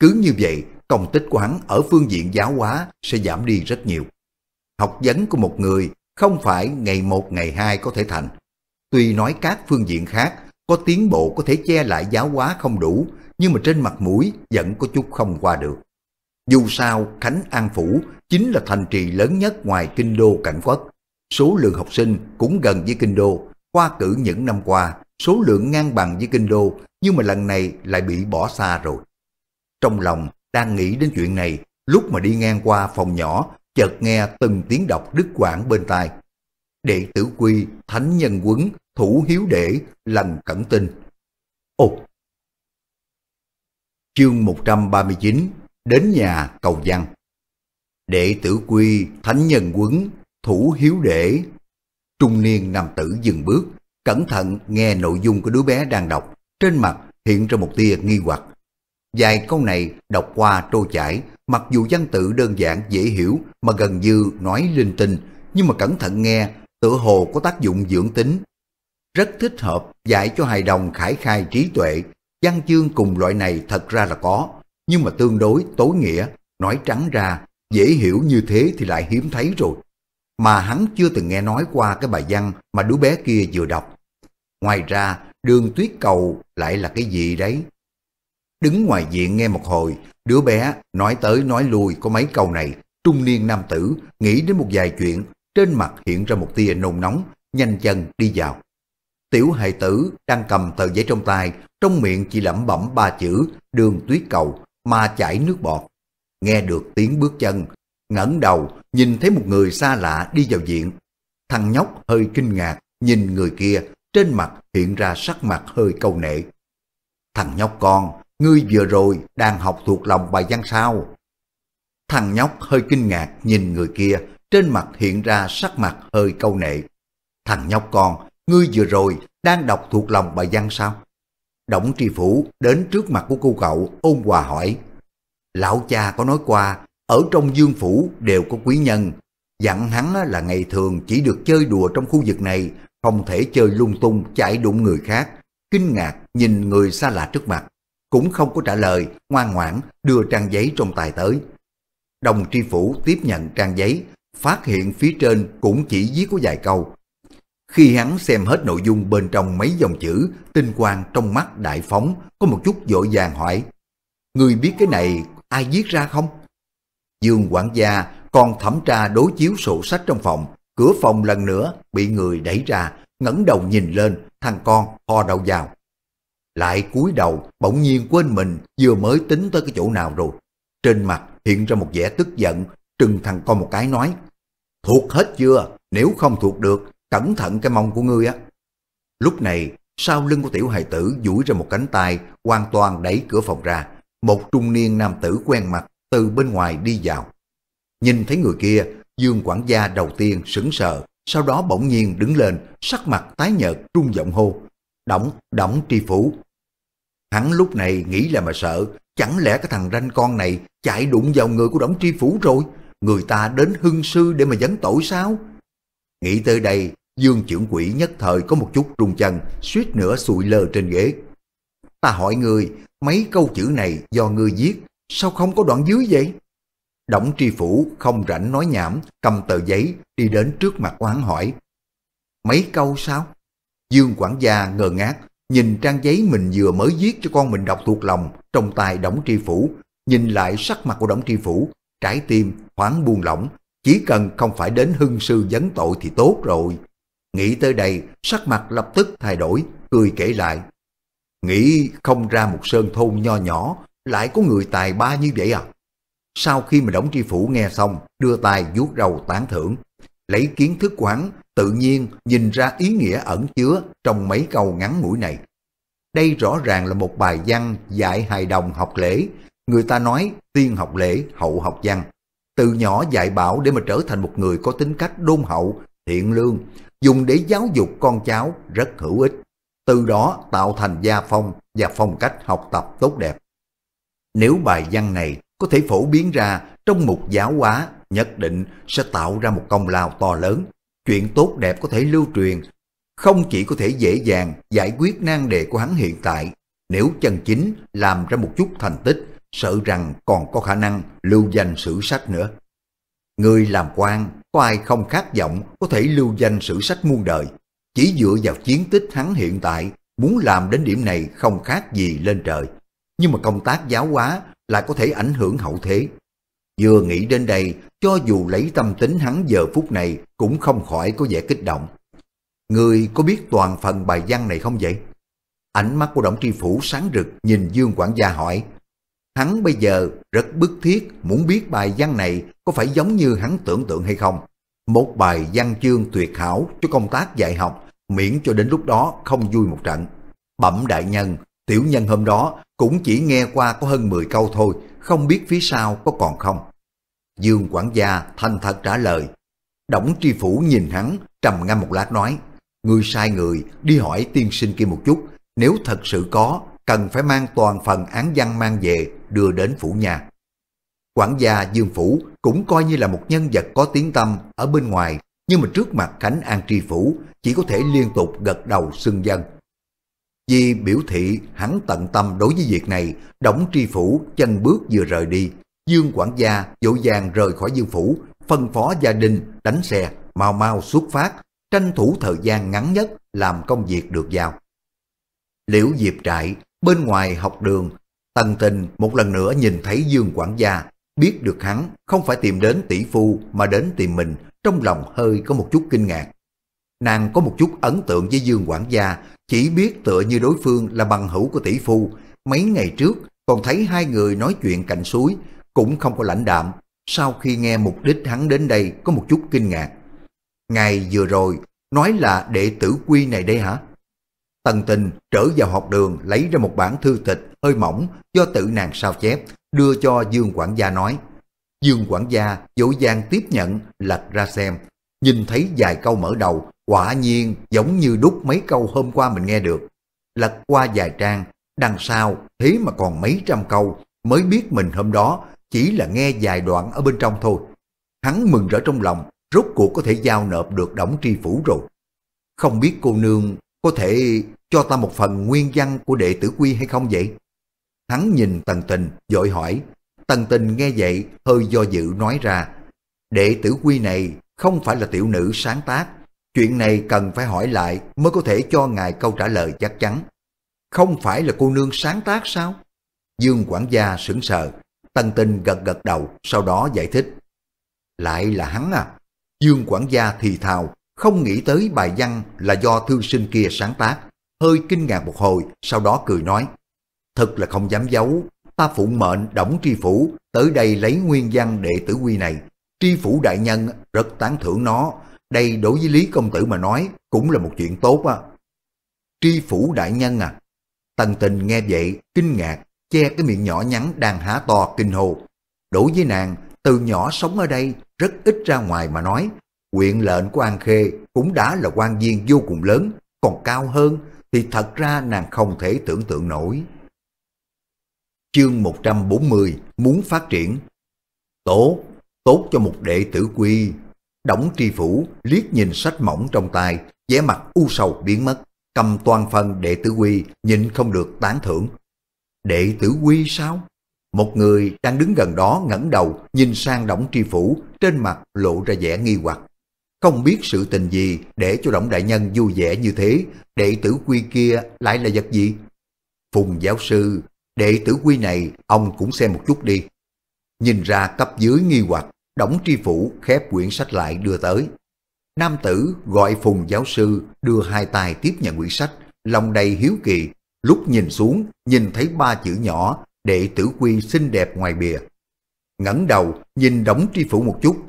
Cứ như vậy, công tích của hắn ở phương diện giáo hóa sẽ giảm đi rất nhiều. Học vấn của một người không phải ngày một ngày hai có thể thành. Tuy nói các phương diện khác có tiến bộ có thể che lại giáo hóa không đủ, nhưng mà trên mặt mũi vẫn có chút không qua được. Dù sao, Khánh An Phủ chính là thành trì lớn nhất ngoài kinh đô cảnh quất. Số lượng học sinh cũng gần với kinh đô, qua cử những năm qua, số lượng ngang bằng với kinh đô, nhưng mà lần này lại bị bỏ xa rồi. Trong lòng, đang nghĩ đến chuyện này, lúc mà đi ngang qua phòng nhỏ, chợt nghe từng tiếng đọc đứt quảng bên tai. Đệ tử quy, thánh nhân quấn, thủ hiếu đệ, lành cẩn tinh. Ồ, chương 139, đến nhà cầu văn. Đệ tử quy, thánh nhân quấn, thủ hiếu đệ. Trung niên nam tử dừng bước, cẩn thận nghe nội dung của đứa bé đang đọc, trên mặt hiện ra một tia nghi hoặc. dài câu này đọc qua trôi chảy, mặc dù văn tự đơn giản dễ hiểu mà gần như nói linh tinh, nhưng mà cẩn thận nghe, tự hồ có tác dụng dưỡng tính. Rất thích hợp dạy cho hài đồng khải khai trí tuệ, Văn chương cùng loại này thật ra là có, nhưng mà tương đối tối nghĩa, nói trắng ra, dễ hiểu như thế thì lại hiếm thấy rồi. Mà hắn chưa từng nghe nói qua cái bài văn mà đứa bé kia vừa đọc. Ngoài ra, đường tuyết cầu lại là cái gì đấy? Đứng ngoài diện nghe một hồi, đứa bé nói tới nói lui có mấy câu này, trung niên nam tử nghĩ đến một vài chuyện, trên mặt hiện ra một tia nôn nóng, nhanh chân đi vào. Tiểu hài tử đang cầm tờ giấy trong tay, trong miệng chỉ lẩm bẩm ba chữ đường tuyết cầu mà chảy nước bọt. Nghe được tiếng bước chân, ngẩng đầu nhìn thấy một người xa lạ đi vào diện Thằng nhóc hơi kinh ngạc, nhìn người kia, trên mặt hiện ra sắc mặt hơi câu nệ. Thằng nhóc con, ngươi vừa rồi đang học thuộc lòng bài văn sao? Thằng nhóc hơi kinh ngạc nhìn người kia, trên mặt hiện ra sắc mặt hơi câu nệ. Thằng nhóc con, ngươi vừa rồi đang đọc thuộc lòng bài văn sao? Động tri phủ đến trước mặt của cô cậu ôn hòa hỏi. Lão cha có nói qua, ở trong dương phủ đều có quý nhân. Dặn hắn là ngày thường chỉ được chơi đùa trong khu vực này, không thể chơi lung tung chạy đụng người khác. Kinh ngạc nhìn người xa lạ trước mặt, cũng không có trả lời, ngoan ngoãn đưa trang giấy trong tài tới. Đồng tri phủ tiếp nhận trang giấy, phát hiện phía trên cũng chỉ viết có vài câu, khi hắn xem hết nội dung bên trong mấy dòng chữ, tinh quang trong mắt đại phóng, có một chút vội vàng hỏi. Người biết cái này ai viết ra không? Dương quản gia còn thẩm tra đối chiếu sổ sách trong phòng, cửa phòng lần nữa bị người đẩy ra, ngẩng đầu nhìn lên, thằng con ho đầu vào. Lại cúi đầu, bỗng nhiên quên mình vừa mới tính tới cái chỗ nào rồi. Trên mặt hiện ra một vẻ tức giận, trừng thằng con một cái nói. Thuộc hết chưa? Nếu không thuộc được cẩn thận cái mông của ngươi á. Lúc này, sau lưng của tiểu hài tử duỗi ra một cánh tay, hoàn toàn đẩy cửa phòng ra. Một trung niên nam tử quen mặt từ bên ngoài đi vào. Nhìn thấy người kia, Dương quản gia đầu tiên sững sờ, sau đó bỗng nhiên đứng lên, sắc mặt tái nhợt, trung giọng hô. Đóng, đóng tri phủ. Hắn lúc này nghĩ là mà sợ, chẳng lẽ cái thằng ranh con này chạy đụng vào người của đóng tri phủ rồi? Người ta đến hưng sư để mà vấn tội sao? Nghĩ tới đây, Dương trưởng quỷ nhất thời có một chút rung chân, suýt nữa sụi lơ trên ghế. Ta hỏi ngươi, mấy câu chữ này do ngươi viết, sao không có đoạn dưới vậy? Đổng tri phủ không rảnh nói nhảm, cầm tờ giấy, đi đến trước mặt oán hỏi. Mấy câu sao? Dương quản gia ngờ ngác, nhìn trang giấy mình vừa mới viết cho con mình đọc thuộc lòng, trong tay đổng tri phủ, nhìn lại sắc mặt của đổng tri phủ, trái tim thoáng buông lỏng, chỉ cần không phải đến hưng sư vấn tội thì tốt rồi. Nghĩ tới đây, sắc mặt lập tức thay đổi, cười kể lại. Nghĩ không ra một sơn thôn nho nhỏ, lại có người tài ba như vậy à? Sau khi mà Đổng Tri Phủ nghe xong, đưa tay vuốt đầu tán thưởng. Lấy kiến thức quán tự nhiên nhìn ra ý nghĩa ẩn chứa trong mấy câu ngắn mũi này. Đây rõ ràng là một bài văn dạy hài đồng học lễ. Người ta nói tiên học lễ, hậu học văn từ nhỏ dạy bảo để mà trở thành một người có tính cách đôn hậu, thiện lương, dùng để giáo dục con cháu rất hữu ích. Từ đó tạo thành gia phong và phong cách học tập tốt đẹp. Nếu bài văn này có thể phổ biến ra trong một giáo hóa, nhất định sẽ tạo ra một công lao to lớn. Chuyện tốt đẹp có thể lưu truyền, không chỉ có thể dễ dàng giải quyết nan đề của hắn hiện tại, nếu chân chính làm ra một chút thành tích sợ rằng còn có khả năng lưu danh sử sách nữa. Người làm quan có ai không khát vọng có thể lưu danh sử sách muôn đời. Chỉ dựa vào chiến tích hắn hiện tại, muốn làm đến điểm này không khác gì lên trời. Nhưng mà công tác giáo hóa lại có thể ảnh hưởng hậu thế. Vừa nghĩ đến đây, cho dù lấy tâm tính hắn giờ phút này cũng không khỏi có vẻ kích động. Người có biết toàn phần bài văn này không vậy? Ánh mắt của Động Tri Phủ sáng rực nhìn Dương quản gia hỏi, Hắn bây giờ rất bức thiết muốn biết bài văn này có phải giống như hắn tưởng tượng hay không. Một bài văn chương tuyệt hảo cho công tác dạy học, miễn cho đến lúc đó không vui một trận. Bẩm đại nhân, tiểu nhân hôm đó cũng chỉ nghe qua có hơn 10 câu thôi, không biết phía sau có còn không. Dương quản gia thanh thật trả lời. Đổng tri phủ nhìn hắn, trầm ngâm một lát nói. người sai người, đi hỏi tiên sinh kia một chút, nếu thật sự có cần phải mang toàn phần án văn mang về đưa đến phủ nhà. Quản gia Dương Phủ cũng coi như là một nhân vật có tiếng tâm ở bên ngoài, nhưng mà trước mặt Khánh An Tri Phủ chỉ có thể liên tục gật đầu xưng dân. Vì biểu thị hắn tận tâm đối với việc này, đóng Tri Phủ chân bước vừa rời đi, Dương quản gia dỗ dàng rời khỏi Dương Phủ, phân phó gia đình đánh xe, mau mau xuất phát, tranh thủ thời gian ngắn nhất làm công việc được giao. Liễu Diệp Trại Bên ngoài học đường, Tần tình một lần nữa nhìn thấy Dương quản gia, biết được hắn không phải tìm đến tỷ phu mà đến tìm mình, trong lòng hơi có một chút kinh ngạc. Nàng có một chút ấn tượng với Dương quản gia, chỉ biết tựa như đối phương là bằng hữu của tỷ phu. Mấy ngày trước, còn thấy hai người nói chuyện cạnh suối, cũng không có lãnh đạm. Sau khi nghe mục đích hắn đến đây có một chút kinh ngạc. Ngày vừa rồi, nói là đệ tử quy này đây hả? Tần tình trở vào học đường lấy ra một bản thư tịch hơi mỏng do tự nàng sao chép, đưa cho Dương quản gia nói. Dương quản gia dội vàng tiếp nhận, lật ra xem. Nhìn thấy vài câu mở đầu, quả nhiên giống như đúc mấy câu hôm qua mình nghe được. Lật qua vài trang, đằng sau thế mà còn mấy trăm câu, mới biết mình hôm đó chỉ là nghe vài đoạn ở bên trong thôi. Hắn mừng rỡ trong lòng, rốt cuộc có thể giao nộp được đổng tri phủ rồi. Không biết cô nương có thể cho ta một phần nguyên văn của đệ tử quy hay không vậy? Hắn nhìn Tần Tình, dội hỏi. Tần Tình nghe vậy, hơi do dự nói ra. Đệ tử quy này không phải là tiểu nữ sáng tác. Chuyện này cần phải hỏi lại mới có thể cho ngài câu trả lời chắc chắn. Không phải là cô nương sáng tác sao? Dương quản gia sững sờ. Tần Tình gật gật đầu, sau đó giải thích. Lại là hắn à? Dương quản gia thì thào, không nghĩ tới bài văn là do thư sinh kia sáng tác, hơi kinh ngạc một hồi, sau đó cười nói. Thật là không dám giấu, ta phụng mệnh đổng tri phủ, tới đây lấy nguyên văn đệ tử quy này. Tri phủ đại nhân rất tán thưởng nó, đây đối với Lý Công Tử mà nói cũng là một chuyện tốt á. Tri phủ đại nhân à, tần tình nghe vậy, kinh ngạc, che cái miệng nhỏ nhắn đang há to kinh hồ. Đối với nàng, từ nhỏ sống ở đây, rất ít ra ngoài mà nói, Quyện lệnh của An Khê cũng đã là quan viên vô cùng lớn, còn cao hơn thì thật ra nàng không thể tưởng tượng nổi. Chương 140 muốn phát triển Tốt, tốt cho một đệ tử quy. Đổng tri phủ liếc nhìn sách mỏng trong tay, vẻ mặt u sầu biến mất, cầm toàn phần đệ tử quy nhìn không được tán thưởng. Đệ tử quy sao? Một người đang đứng gần đó ngẩng đầu nhìn sang Đổng tri phủ trên mặt lộ ra vẻ nghi hoặc. Không biết sự tình gì để cho Động Đại Nhân vui vẻ như thế, đệ tử quy kia lại là vật gì? Phùng giáo sư, đệ tử quy này ông cũng xem một chút đi. Nhìn ra cấp dưới nghi hoặc, Đổng Tri Phủ khép quyển sách lại đưa tới. Nam tử gọi Phùng giáo sư đưa hai tay tiếp nhận quyển sách, lòng đầy hiếu kỳ, lúc nhìn xuống nhìn thấy ba chữ nhỏ đệ tử quy xinh đẹp ngoài bìa. ngẩng đầu nhìn Đổng Tri Phủ một chút,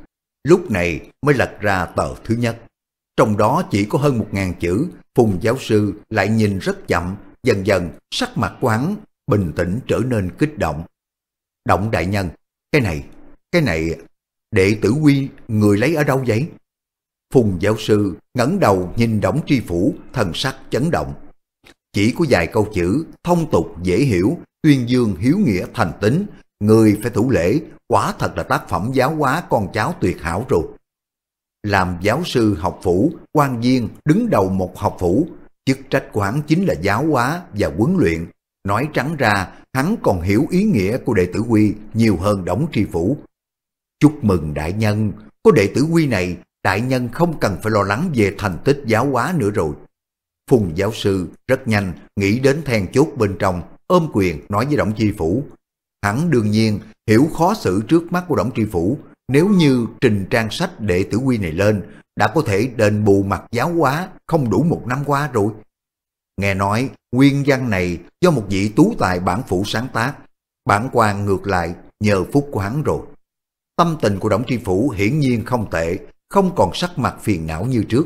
lúc này mới lật ra tờ thứ nhất. Trong đó chỉ có hơn một ngàn chữ, Phùng giáo sư lại nhìn rất chậm, dần dần sắc mặt của bình tĩnh trở nên kích động. Động đại nhân, cái này, cái này, đệ tử quy người lấy ở đâu vậy? Phùng giáo sư ngẩng đầu nhìn đống Tri Phủ, thần sắc chấn động. Chỉ có vài câu chữ, thông tục dễ hiểu, tuyên dương hiếu nghĩa thành tính, Người phải thủ lễ, quả thật là tác phẩm giáo hóa con cháu tuyệt hảo rồi. Làm giáo sư học phủ, quan viên đứng đầu một học phủ, chức trách của hắn chính là giáo hóa và huấn luyện. Nói trắng ra, hắn còn hiểu ý nghĩa của đệ tử quy nhiều hơn đóng tri phủ. Chúc mừng đại nhân, có đệ tử quy này, đại nhân không cần phải lo lắng về thành tích giáo hóa nữa rồi. Phùng giáo sư rất nhanh nghĩ đến then chốt bên trong, ôm quyền nói với động chi phủ, Hắn đương nhiên hiểu khó xử trước mắt của Đổng Tri Phủ, nếu như trình trang sách đệ tử quy này lên, đã có thể đền bù mặt giáo hóa không đủ một năm qua rồi. Nghe nói, nguyên văn này do một vị tú tài bản phủ sáng tác, bản quan ngược lại nhờ phúc của hắn rồi. Tâm tình của Đổng Tri Phủ hiển nhiên không tệ, không còn sắc mặt phiền não như trước.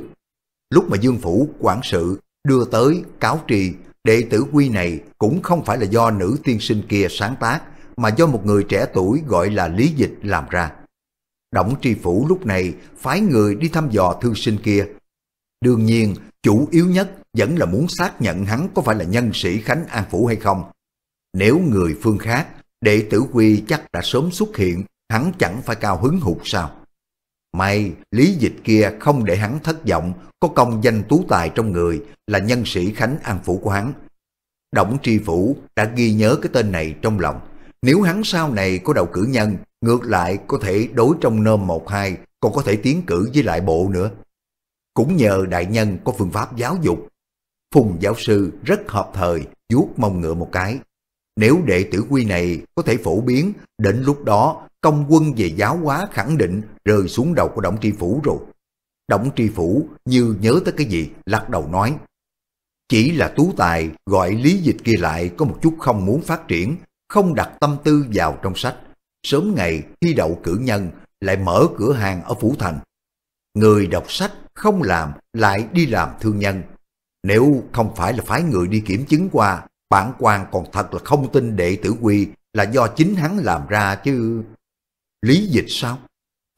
Lúc mà Dương Phủ quản sự đưa tới cáo trì, đệ tử quy này cũng không phải là do nữ tiên sinh kia sáng tác, mà do một người trẻ tuổi gọi là Lý Dịch làm ra. Đổng tri phủ lúc này phái người đi thăm dò thư sinh kia. Đương nhiên, chủ yếu nhất vẫn là muốn xác nhận hắn có phải là nhân sĩ Khánh An Phủ hay không. Nếu người phương khác, đệ tử quy chắc đã sớm xuất hiện, hắn chẳng phải cao hứng hụt sao. May, lý dịch kia không để hắn thất vọng, có công danh tú tài trong người là nhân sĩ Khánh An Phủ của hắn. Động tri phủ đã ghi nhớ cái tên này trong lòng. Nếu hắn sau này có đầu cử nhân, ngược lại có thể đối trong nôm một hai, còn có thể tiến cử với lại bộ nữa. Cũng nhờ đại nhân có phương pháp giáo dục. Phùng giáo sư rất hợp thời, vuốt mông ngựa một cái. Nếu đệ tử quy này có thể phổ biến, đến lúc đó công quân về giáo hóa khẳng định rơi xuống đầu của Động Tri Phủ rồi. Động Tri Phủ như nhớ tới cái gì, lắc đầu nói. Chỉ là tú tài gọi lý dịch kia lại có một chút không muốn phát triển, không đặt tâm tư vào trong sách. Sớm ngày thi đậu cử nhân lại mở cửa hàng ở Phủ Thành. Người đọc sách không làm lại đi làm thương nhân. Nếu không phải là phái người đi kiểm chứng qua, bản quan còn thật là không tin đệ tử quy là do chính hắn làm ra chứ. Lý dịch sao?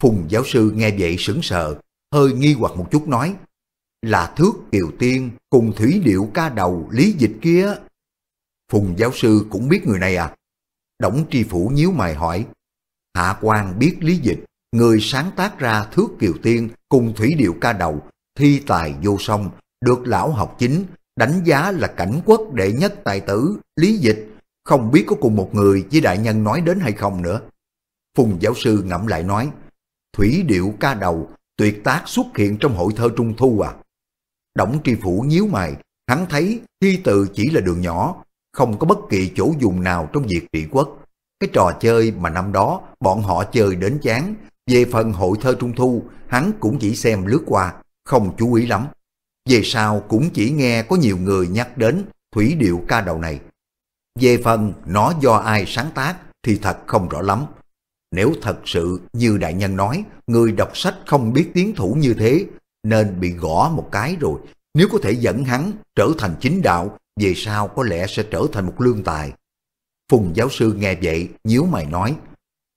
Phùng giáo sư nghe vậy sững sờ, hơi nghi hoặc một chút nói. Là thước kiều tiên cùng thủy điệu ca đầu lý dịch kia. Phùng giáo sư cũng biết người này à? Đổng Tri Phủ nhíu mày hỏi. Hạ quan biết lý dịch, người sáng tác ra Thước Kiều Tiên cùng Thủy Điệu Ca Đầu, thi tài vô song, được lão học chính, đánh giá là cảnh quốc đệ nhất tài tử, lý dịch. Không biết có cùng một người với đại nhân nói đến hay không nữa. Phùng giáo sư ngẫm lại nói, Thủy Điệu Ca Đầu tuyệt tác xuất hiện trong hội thơ Trung Thu à? Đổng Tri Phủ nhíu mày, hắn thấy thi từ chỉ là đường nhỏ, không có bất kỳ chỗ dùng nào trong việc trị quốc. Cái trò chơi mà năm đó bọn họ chơi đến chán, về phần hội thơ trung thu, hắn cũng chỉ xem lướt qua, không chú ý lắm. Về sau cũng chỉ nghe có nhiều người nhắc đến thủy điệu ca đầu này. Về phần nó do ai sáng tác thì thật không rõ lắm. Nếu thật sự như đại nhân nói, người đọc sách không biết tiếng thủ như thế, nên bị gõ một cái rồi. Nếu có thể dẫn hắn trở thành chính đạo về sau có lẽ sẽ trở thành một lương tài. Phùng giáo sư nghe vậy, nhíu mày nói,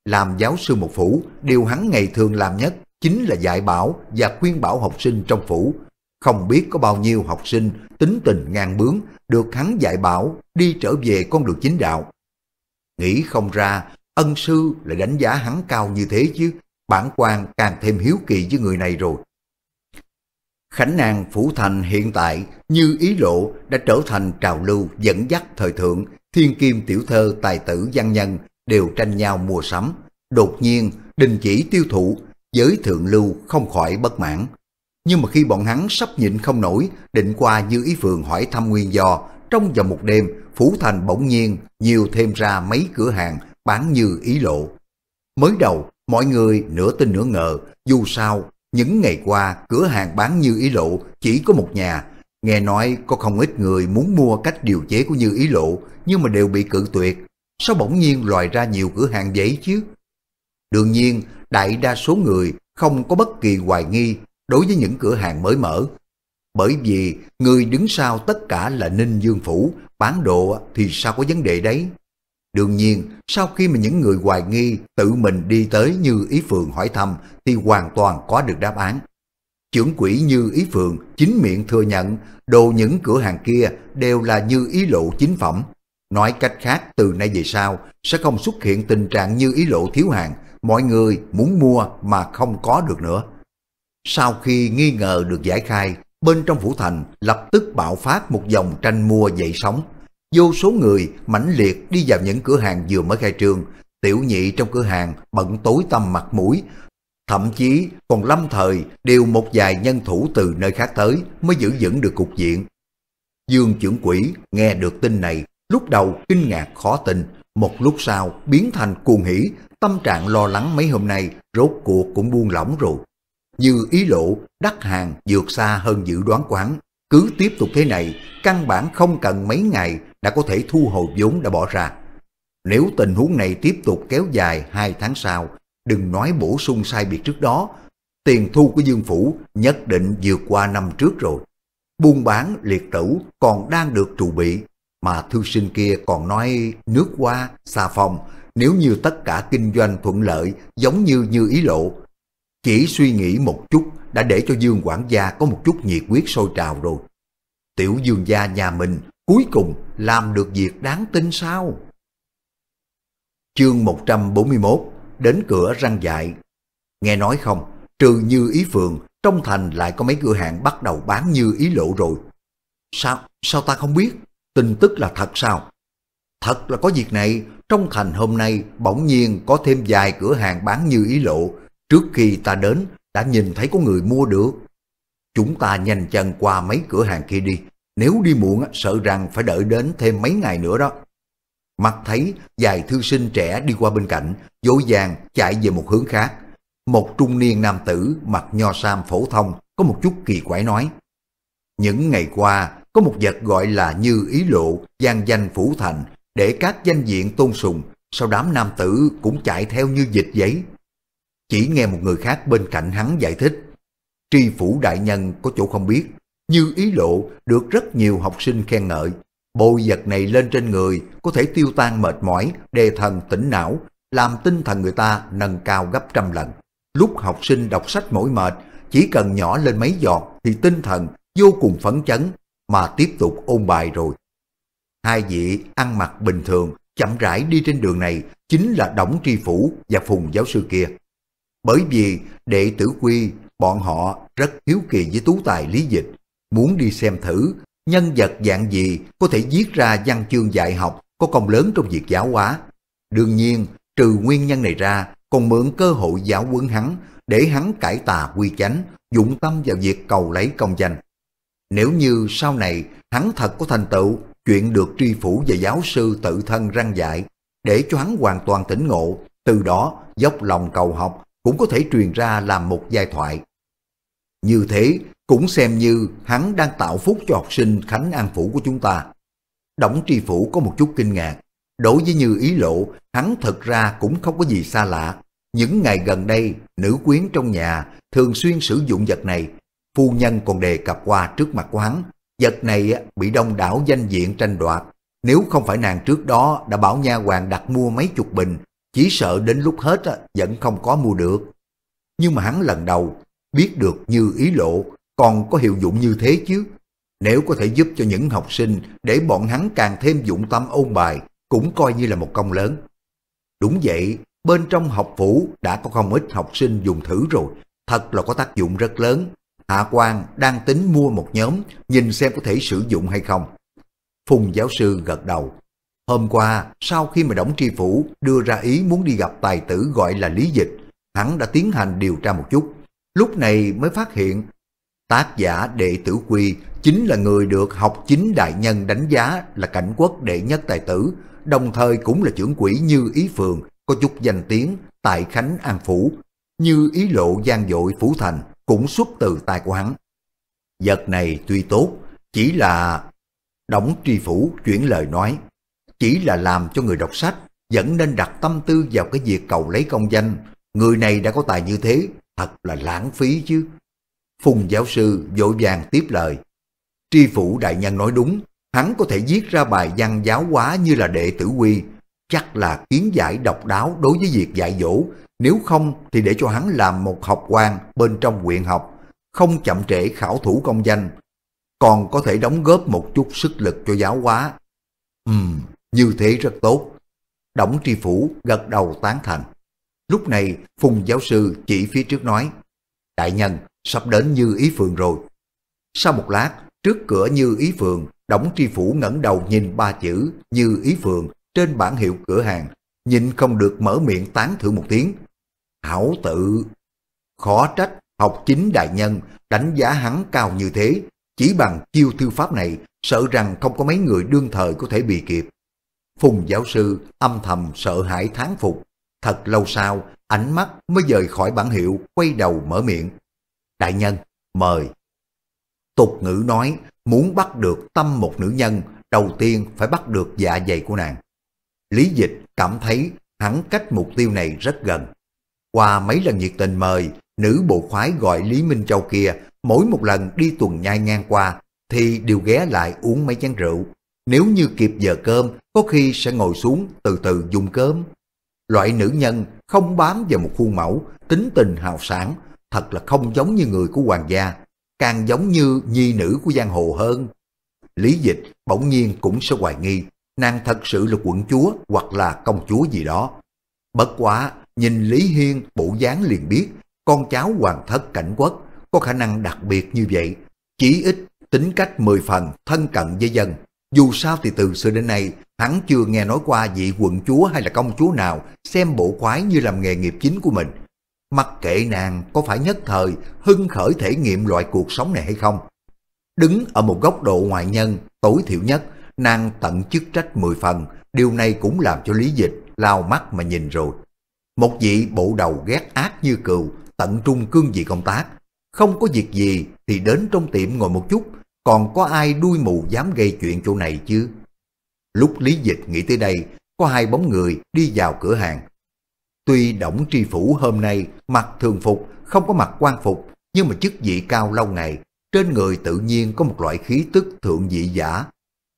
làm giáo sư một phủ, điều hắn ngày thường làm nhất chính là dạy bảo và khuyên bảo học sinh trong phủ. Không biết có bao nhiêu học sinh tính tình ngang bướng được hắn dạy bảo đi trở về con đường chính đạo. Nghĩ không ra, ân sư lại đánh giá hắn cao như thế chứ, bản quan càng thêm hiếu kỳ với người này rồi. Khánh Nàng Phủ Thành hiện tại như ý lộ đã trở thành trào lưu dẫn dắt thời thượng, thiên kim tiểu thơ tài tử văn nhân đều tranh nhau mua sắm. Đột nhiên, đình chỉ tiêu thụ, giới thượng lưu không khỏi bất mãn. Nhưng mà khi bọn hắn sắp nhịn không nổi, định qua như ý phường hỏi thăm nguyên do, trong vòng một đêm, Phủ Thành bỗng nhiên nhiều thêm ra mấy cửa hàng bán như ý lộ. Mới đầu, mọi người nửa tin nửa ngờ, dù sao những ngày qua, cửa hàng bán Như Ý Lộ chỉ có một nhà. Nghe nói có không ít người muốn mua cách điều chế của Như Ý Lộ nhưng mà đều bị cự tuyệt. Sao bỗng nhiên loài ra nhiều cửa hàng giấy chứ? Đương nhiên, đại đa số người không có bất kỳ hoài nghi đối với những cửa hàng mới mở. Bởi vì người đứng sau tất cả là Ninh Dương Phủ, bán đồ thì sao có vấn đề đấy. Đương nhiên, sau khi mà những người hoài nghi tự mình đi tới Như Ý Phượng hỏi thăm thì hoàn toàn có được đáp án. Trưởng quỹ Như Ý Phượng chính miệng thừa nhận đồ những cửa hàng kia đều là Như Ý Lộ chính phẩm. Nói cách khác, từ nay về sau sẽ không xuất hiện tình trạng Như Ý Lộ thiếu hàng, mọi người muốn mua mà không có được nữa. Sau khi nghi ngờ được giải khai, bên trong phủ thành lập tức bạo phát một dòng tranh mua dậy sóng Vô số người mãnh liệt đi vào những cửa hàng vừa mới khai trương, tiểu nhị trong cửa hàng bận tối tăm mặt mũi, thậm chí còn lâm thời đều một vài nhân thủ từ nơi khác tới mới giữ vững được cục diện. Dương trưởng quỷ nghe được tin này, lúc đầu kinh ngạc khó tin, một lúc sau biến thành cuồng hỉ, tâm trạng lo lắng mấy hôm nay rốt cuộc cũng buông lỏng rồi. Như ý lộ, đắt hàng vượt xa hơn dự đoán quán, cứ tiếp tục thế này, căn bản không cần mấy ngày đã có thể thu hồi vốn đã bỏ ra. Nếu tình huống này tiếp tục kéo dài 2 tháng sau, đừng nói bổ sung sai biệt trước đó, tiền thu của Dương Phủ nhất định vượt qua năm trước rồi. Buôn bán liệt trữ còn đang được trụ bị, mà thư sinh kia còn nói nước qua, xà phòng, nếu như tất cả kinh doanh thuận lợi giống như như ý lộ. Chỉ suy nghĩ một chút đã để cho Dương quản gia có một chút nhiệt huyết sôi trào rồi. Tiểu dương gia nhà mình cuối cùng làm được việc đáng tin sao? Chương 141 Đến cửa răng dại Nghe nói không, trừ như ý phường, trong thành lại có mấy cửa hàng bắt đầu bán như ý lộ rồi. Sao, sao ta không biết? Tin tức là thật sao? Thật là có việc này, trong thành hôm nay bỗng nhiên có thêm vài cửa hàng bán như ý lộ. Trước khi ta đến, đã nhìn thấy có người mua được. Chúng ta nhanh chân qua mấy cửa hàng kia đi, nếu đi muộn sợ rằng phải đợi đến thêm mấy ngày nữa đó. Mặt thấy vài thư sinh trẻ đi qua bên cạnh, dối dàng chạy về một hướng khác. Một trung niên nam tử mặc nho sam phổ thông có một chút kỳ quái nói. Những ngày qua, có một vật gọi là Như Ý Lộ, gian danh Phủ Thành, để các danh diện tôn sùng, sau đám nam tử cũng chạy theo như dịch giấy. Chỉ nghe một người khác bên cạnh hắn giải thích, tri phủ đại nhân có chỗ không biết, như ý lộ được rất nhiều học sinh khen ngợi. Bôi vật này lên trên người có thể tiêu tan mệt mỏi, đề thần tỉnh não, làm tinh thần người ta nâng cao gấp trăm lần. Lúc học sinh đọc sách mỏi mệt, chỉ cần nhỏ lên mấy giọt thì tinh thần vô cùng phấn chấn mà tiếp tục ôn bài rồi. Hai vị ăn mặc bình thường, chậm rãi đi trên đường này chính là Đổng Tri Phủ và Phùng Giáo sư kia. Bởi vì đệ tử quy bọn họ rất hiếu kỳ với tú tài lý dịch, Muốn đi xem thử, nhân vật dạng gì có thể viết ra văn chương dạy học có công lớn trong việc giáo hóa. Đương nhiên, trừ nguyên nhân này ra, còn mượn cơ hội giáo huấn hắn để hắn cải tà quy chánh, dụng tâm vào việc cầu lấy công danh. Nếu như sau này hắn thật có thành tựu, chuyện được tri phủ và giáo sư tự thân răng dạy, để cho hắn hoàn toàn tỉnh ngộ, từ đó dốc lòng cầu học cũng có thể truyền ra làm một giai thoại. Như thế cũng xem như hắn đang tạo phúc cho học sinh Khánh An Phủ của chúng ta. Đổng tri phủ có một chút kinh ngạc. Đối với Như Ý Lộ, hắn thật ra cũng không có gì xa lạ. Những ngày gần đây, nữ quyến trong nhà thường xuyên sử dụng vật này. Phu nhân còn đề cập qua trước mặt của hắn. Vật này bị đông đảo danh diện tranh đoạt. Nếu không phải nàng trước đó đã bảo nha hoàng đặt mua mấy chục bình, chỉ sợ đến lúc hết vẫn không có mua được. Nhưng mà hắn lần đầu biết được như ý lộ còn có hiệu dụng như thế chứ. Nếu có thể giúp cho những học sinh để bọn hắn càng thêm dụng tâm ôn bài cũng coi như là một công lớn. Đúng vậy, bên trong học phủ đã có không ít học sinh dùng thử rồi, thật là có tác dụng rất lớn. Hạ Quang đang tính mua một nhóm, nhìn xem có thể sử dụng hay không. Phùng giáo sư gật đầu. Hôm qua, sau khi mà Đổng Tri Phủ đưa ra ý muốn đi gặp tài tử gọi là Lý Dịch, hắn đã tiến hành điều tra một chút, lúc này mới phát hiện tác giả đệ tử quy chính là người được học chính đại nhân đánh giá là cảnh quốc đệ nhất tài tử, đồng thời cũng là trưởng quỹ Như Ý Phường, có chút danh tiếng tại Khánh An Phủ. Như Ý Lộ gian dội Phủ Thành cũng xuất từ tay của hắn. Vật này tuy tốt, chỉ là... đóng Tri Phủ chuyển lời nói, chỉ là làm cho người đọc sách vẫn nên đặt tâm tư vào cái việc cầu lấy công danh Người này đã có tài như thế, thật là lãng phí chứ. Phùng giáo sư vội vàng tiếp lời. Tri phủ đại nhân nói đúng, hắn có thể viết ra bài văn giáo hóa như là đệ tử quy, chắc là kiến giải độc đáo đối với việc dạy dỗ, nếu không thì để cho hắn làm một học quan bên trong quyện học, không chậm trễ khảo thủ công danh, còn có thể đóng góp một chút sức lực cho giáo hóa. Ừm, như thế rất tốt. Đổng tri phủ gật đầu tán thành. Lúc này, Phùng giáo sư chỉ phía trước nói, Đại nhân, sắp đến Như Ý Phường rồi. Sau một lát, trước cửa Như Ý Phường, đóng Tri Phủ ngẩng đầu nhìn ba chữ Như Ý Phường trên bản hiệu cửa hàng, nhìn không được mở miệng tán thưởng một tiếng. Hảo tự, khó trách học chính đại nhân đánh giá hắn cao như thế, chỉ bằng chiêu thư pháp này sợ rằng không có mấy người đương thời có thể bị kịp. Phùng giáo sư âm thầm sợ hãi tháng phục Thật lâu sau, ánh mắt mới rời khỏi bản hiệu, quay đầu mở miệng. Đại nhân, mời. Tục ngữ nói, muốn bắt được tâm một nữ nhân, đầu tiên phải bắt được dạ dày của nàng. Lý dịch cảm thấy hắn cách mục tiêu này rất gần. Qua mấy lần nhiệt tình mời, nữ bộ khoái gọi Lý Minh Châu kia mỗi một lần đi tuần nhai ngang qua thì đều ghé lại uống mấy chén rượu. Nếu như kịp giờ cơm, có khi sẽ ngồi xuống từ từ dùng cơm. Loại nữ nhân không bám vào một khuôn mẫu, tính tình hào sản, thật là không giống như người của hoàng gia, càng giống như nhi nữ của giang hồ hơn. Lý dịch bỗng nhiên cũng sẽ hoài nghi, nàng thật sự là quận chúa hoặc là công chúa gì đó. Bất quá, nhìn Lý Hiên bộ dáng liền biết, con cháu hoàng thất cảnh quốc có khả năng đặc biệt như vậy, chí ít tính cách mười phần thân cận với dân dù sao thì từ xưa đến nay, hắn chưa nghe nói qua vị quận chúa hay là công chúa nào xem bộ quái như làm nghề nghiệp chính của mình. Mặc kệ nàng có phải nhất thời hưng khởi thể nghiệm loại cuộc sống này hay không. Đứng ở một góc độ ngoại nhân, tối thiểu nhất, nàng tận chức trách mười phần, điều này cũng làm cho lý dịch lao mắt mà nhìn rồi. Một vị bộ đầu ghét ác như cừu, tận trung cương vị công tác. Không có việc gì thì đến trong tiệm ngồi một chút còn có ai đuôi mù dám gây chuyện chỗ này chứ? Lúc Lý Dịch nghĩ tới đây, có hai bóng người đi vào cửa hàng. Tuy Đổng Tri Phủ hôm nay mặc thường phục, không có mặc quan phục, nhưng mà chức vị cao lâu ngày, trên người tự nhiên có một loại khí tức thượng dị giả.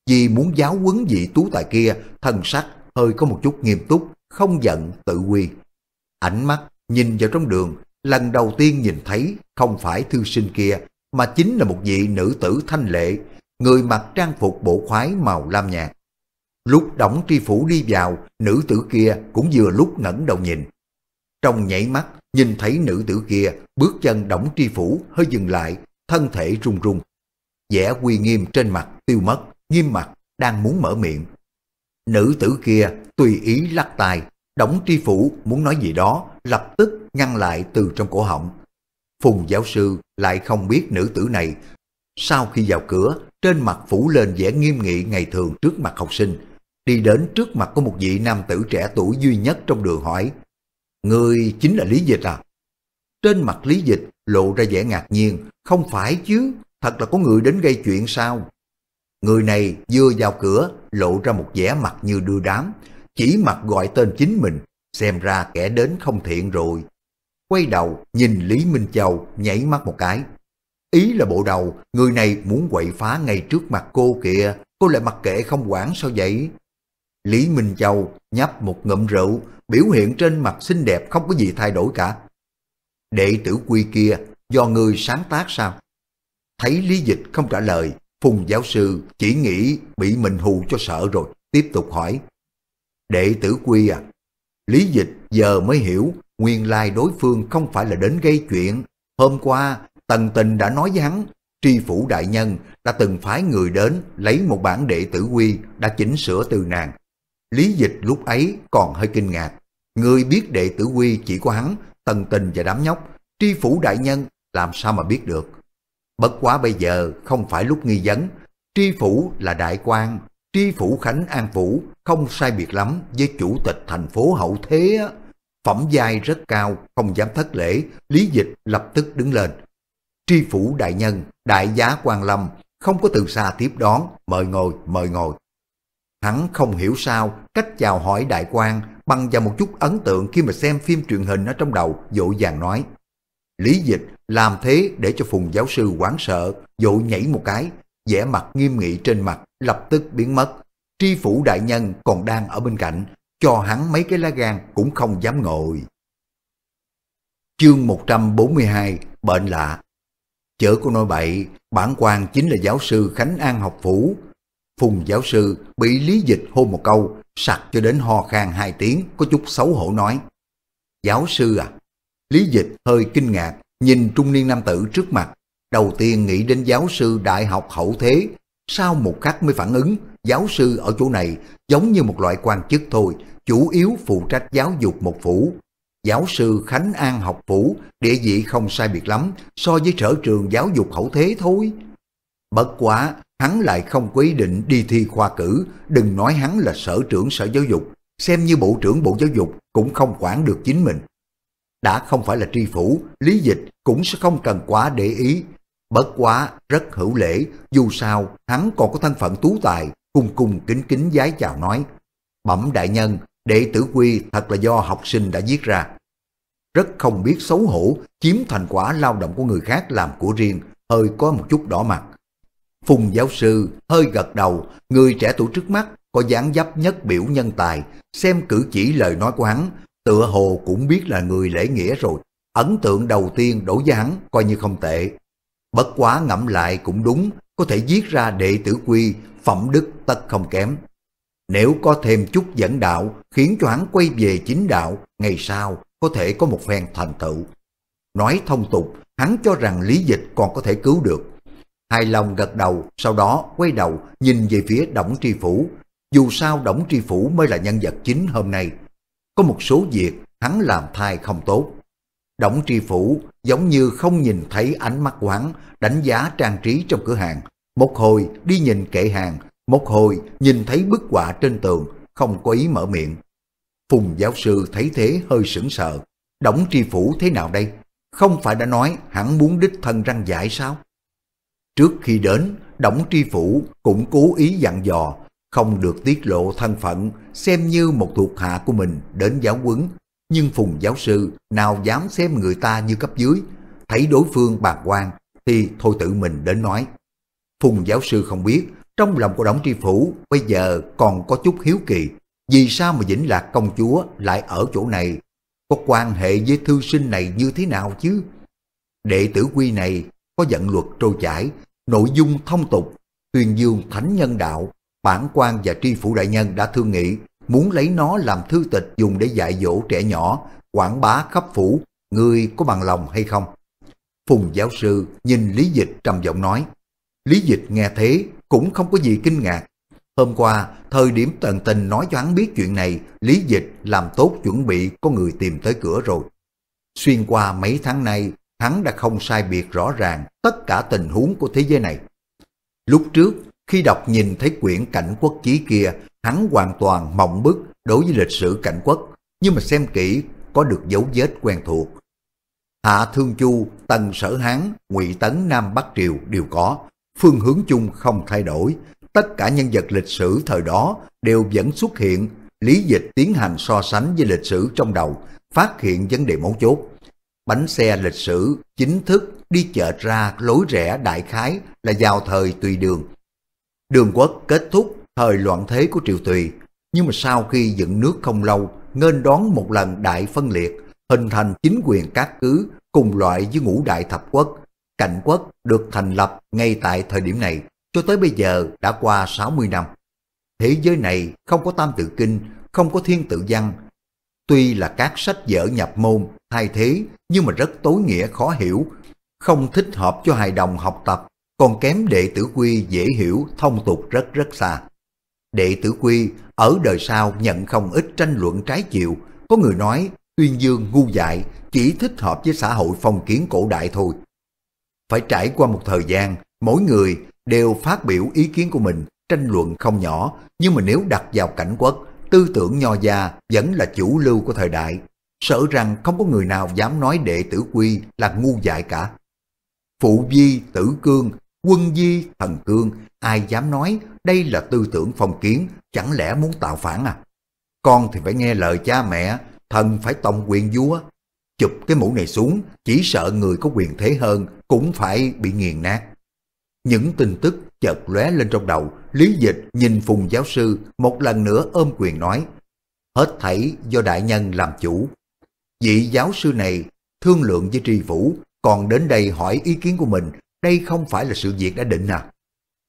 Vì muốn giáo quấn vị tú tài kia, thần sắc hơi có một chút nghiêm túc, không giận tự quy. Ánh mắt nhìn vào trong đường, lần đầu tiên nhìn thấy không phải thư sinh kia mà chính là một vị nữ tử thanh lệ, người mặc trang phục bộ khoái màu lam nhạt. Lúc đóng Tri Phủ đi vào, nữ tử kia cũng vừa lúc ngẩng đầu nhìn. Trong nhảy mắt, nhìn thấy nữ tử kia, bước chân đóng Tri Phủ hơi dừng lại, thân thể run run. vẻ uy nghiêm trên mặt tiêu mất, nghiêm mặt, đang muốn mở miệng. Nữ tử kia tùy ý lắc tài, đóng Tri Phủ muốn nói gì đó, lập tức ngăn lại từ trong cổ họng. Phùng giáo sư lại không biết nữ tử này. Sau khi vào cửa, trên mặt phủ lên vẻ nghiêm nghị ngày thường trước mặt học sinh, đi đến trước mặt của một vị nam tử trẻ tuổi duy nhất trong đường hỏi. Người chính là Lý Dịch à? Trên mặt Lý Dịch lộ ra vẻ ngạc nhiên, không phải chứ, thật là có người đến gây chuyện sao? Người này vừa vào cửa, lộ ra một vẻ mặt như đưa đám, chỉ mặt gọi tên chính mình, xem ra kẻ đến không thiện rồi, quay đầu nhìn Lý Minh Châu nhảy mắt một cái. Ý là bộ đầu, người này muốn quậy phá ngay trước mặt cô kìa, cô lại mặc kệ không quản sao vậy? Lý Minh Châu nhấp một ngụm rượu, biểu hiện trên mặt xinh đẹp không có gì thay đổi cả. Đệ tử quy kia, do người sáng tác sao? Thấy Lý Dịch không trả lời, Phùng giáo sư chỉ nghĩ bị mình hù cho sợ rồi, tiếp tục hỏi. Đệ tử quy à? Lý Dịch giờ mới hiểu Nguyên lai đối phương không phải là đến gây chuyện. Hôm qua, Tần Tình đã nói với hắn, tri phủ đại nhân đã từng phái người đến lấy một bản đệ tử quy đã chỉnh sửa từ nàng. Lý dịch lúc ấy còn hơi kinh ngạc. Người biết đệ tử quy chỉ có hắn, Tần Tình và đám nhóc. Tri phủ đại nhân làm sao mà biết được. Bất quá bây giờ không phải lúc nghi vấn. Tri phủ là đại quan, tri phủ Khánh An Phủ không sai biệt lắm với chủ tịch thành phố hậu thế á. Phẩm giai rất cao, không dám thất lễ, lý dịch lập tức đứng lên. Tri phủ đại nhân, đại giá quan lâm, không có từ xa tiếp đón, mời ngồi, mời ngồi. Hắn không hiểu sao, cách chào hỏi đại quan bằng vào một chút ấn tượng khi mà xem phim truyền hình ở trong đầu, dội vàng nói. Lý dịch làm thế để cho phùng giáo sư quán sợ, dội nhảy một cái, vẻ mặt nghiêm nghị trên mặt lập tức biến mất. Tri phủ đại nhân còn đang ở bên cạnh, cho hắn mấy cái lá gan cũng không dám ngồi. Chương 142 Bệnh lạ Chở của nội bậy, bản quan chính là giáo sư Khánh An học phủ. Phùng giáo sư bị lý dịch hô một câu, sặc cho đến ho khan hai tiếng, có chút xấu hổ nói. Giáo sư à, lý dịch hơi kinh ngạc, nhìn trung niên nam tử trước mặt. Đầu tiên nghĩ đến giáo sư đại học hậu thế, sau một khắc mới phản ứng, giáo sư ở chỗ này giống như một loại quan chức thôi, chủ yếu phụ trách giáo dục một phủ. Giáo sư Khánh An học phủ, địa vị không sai biệt lắm so với sở trường giáo dục hậu thế thôi. Bất quá, hắn lại không quy định đi thi khoa cử, đừng nói hắn là sở trưởng sở giáo dục, xem như bộ trưởng bộ giáo dục cũng không quản được chính mình. Đã không phải là tri phủ, lý dịch cũng sẽ không cần quá để ý, Bất quá, rất hữu lễ, dù sao hắn còn có thân phận tú tài, cung cung kính kính giái chào nói. Bẩm đại nhân, đệ tử quy thật là do học sinh đã viết ra. Rất không biết xấu hổ, chiếm thành quả lao động của người khác làm của riêng, hơi có một chút đỏ mặt. Phùng giáo sư hơi gật đầu, người trẻ tuổi trước mắt có dáng dấp nhất biểu nhân tài, xem cử chỉ lời nói của hắn, tựa hồ cũng biết là người lễ nghĩa rồi. Ấn tượng đầu tiên đổ với hắn coi như không tệ. Bất quá ngẫm lại cũng đúng, có thể viết ra đệ tử quy, phẩm đức tất không kém. Nếu có thêm chút dẫn đạo, khiến cho hắn quay về chính đạo, ngày sau có thể có một phen thành tựu. Nói thông tục, hắn cho rằng lý dịch còn có thể cứu được. Hai lòng gật đầu, sau đó quay đầu nhìn về phía Đổng Tri Phủ. Dù sao Đổng Tri Phủ mới là nhân vật chính hôm nay. Có một số việc hắn làm thai không tốt. Đổng tri phủ giống như không nhìn thấy ánh mắt quán, đánh giá trang trí trong cửa hàng. Một hồi đi nhìn kệ hàng, một hồi nhìn thấy bức họa trên tường, không có ý mở miệng. Phùng giáo sư thấy thế hơi sững sờ. Đổng tri phủ thế nào đây? Không phải đã nói hắn muốn đích thân răng giải sao? Trước khi đến, Đổng tri phủ cũng cố ý dặn dò, không được tiết lộ thân phận, xem như một thuộc hạ của mình đến giáo quấn nhưng Phùng giáo sư nào dám xem người ta như cấp dưới, thấy đối phương bàng quan thì thôi tự mình đến nói. Phùng giáo sư không biết, trong lòng của đống Tri Phủ bây giờ còn có chút hiếu kỳ, vì sao mà Vĩnh Lạc công chúa lại ở chỗ này, có quan hệ với thư sinh này như thế nào chứ? Đệ tử quy này có dẫn luật trôi chảy, nội dung thông tục, tuyên dương thánh nhân đạo, bản quan và tri phủ đại nhân đã thương nghị muốn lấy nó làm thư tịch dùng để dạy dỗ trẻ nhỏ, quảng bá khắp phủ, người có bằng lòng hay không? Phùng giáo sư nhìn Lý Dịch trầm giọng nói. Lý Dịch nghe thế cũng không có gì kinh ngạc. Hôm qua, thời điểm tần tình nói cho hắn biết chuyện này, Lý Dịch làm tốt chuẩn bị có người tìm tới cửa rồi. Xuyên qua mấy tháng nay, hắn đã không sai biệt rõ ràng tất cả tình huống của thế giới này. Lúc trước, khi đọc nhìn thấy quyển cảnh quốc chí kia, Hắn hoàn toàn mộng bức đối với lịch sử cảnh quốc, nhưng mà xem kỹ có được dấu vết quen thuộc. Hạ Thương Chu, Tần Sở Hán, Ngụy Tấn Nam Bắc Triều đều có, phương hướng chung không thay đổi, tất cả nhân vật lịch sử thời đó đều vẫn xuất hiện, lý dịch tiến hành so sánh với lịch sử trong đầu, phát hiện vấn đề mấu chốt. Bánh xe lịch sử chính thức đi chợ ra lối rẽ đại khái là vào thời tùy đường. Đường quốc kết thúc thời loạn thế của Triều Tùy, nhưng mà sau khi dựng nước không lâu, nên đón một lần đại phân liệt, hình thành chính quyền các cứ cùng loại với ngũ đại thập quốc. Cảnh quốc được thành lập ngay tại thời điểm này, cho tới bây giờ đã qua 60 năm. Thế giới này không có tam tự kinh, không có thiên tự văn. Tuy là các sách vở nhập môn, thay thế, nhưng mà rất tối nghĩa khó hiểu, không thích hợp cho hài đồng học tập, còn kém đệ tử quy dễ hiểu, thông tục rất rất xa. Đệ tử Quy ở đời sau nhận không ít tranh luận trái chiều, có người nói tuyên dương ngu dại chỉ thích hợp với xã hội phong kiến cổ đại thôi. Phải trải qua một thời gian, mỗi người đều phát biểu ý kiến của mình, tranh luận không nhỏ, nhưng mà nếu đặt vào cảnh quốc, tư tưởng nho gia vẫn là chủ lưu của thời đại. Sợ rằng không có người nào dám nói đệ tử Quy là ngu dại cả. Phụ Di, Tử Cương Quân di, thần cương, ai dám nói đây là tư tưởng phong kiến, chẳng lẽ muốn tạo phản à? Con thì phải nghe lời cha mẹ, thần phải tòng quyền vua. Chụp cái mũ này xuống, chỉ sợ người có quyền thế hơn cũng phải bị nghiền nát. Những tin tức chợt lóe lên trong đầu, lý dịch nhìn phùng giáo sư một lần nữa ôm quyền nói. Hết thảy do đại nhân làm chủ. Vị giáo sư này thương lượng với tri phủ, còn đến đây hỏi ý kiến của mình đây không phải là sự việc đã định à.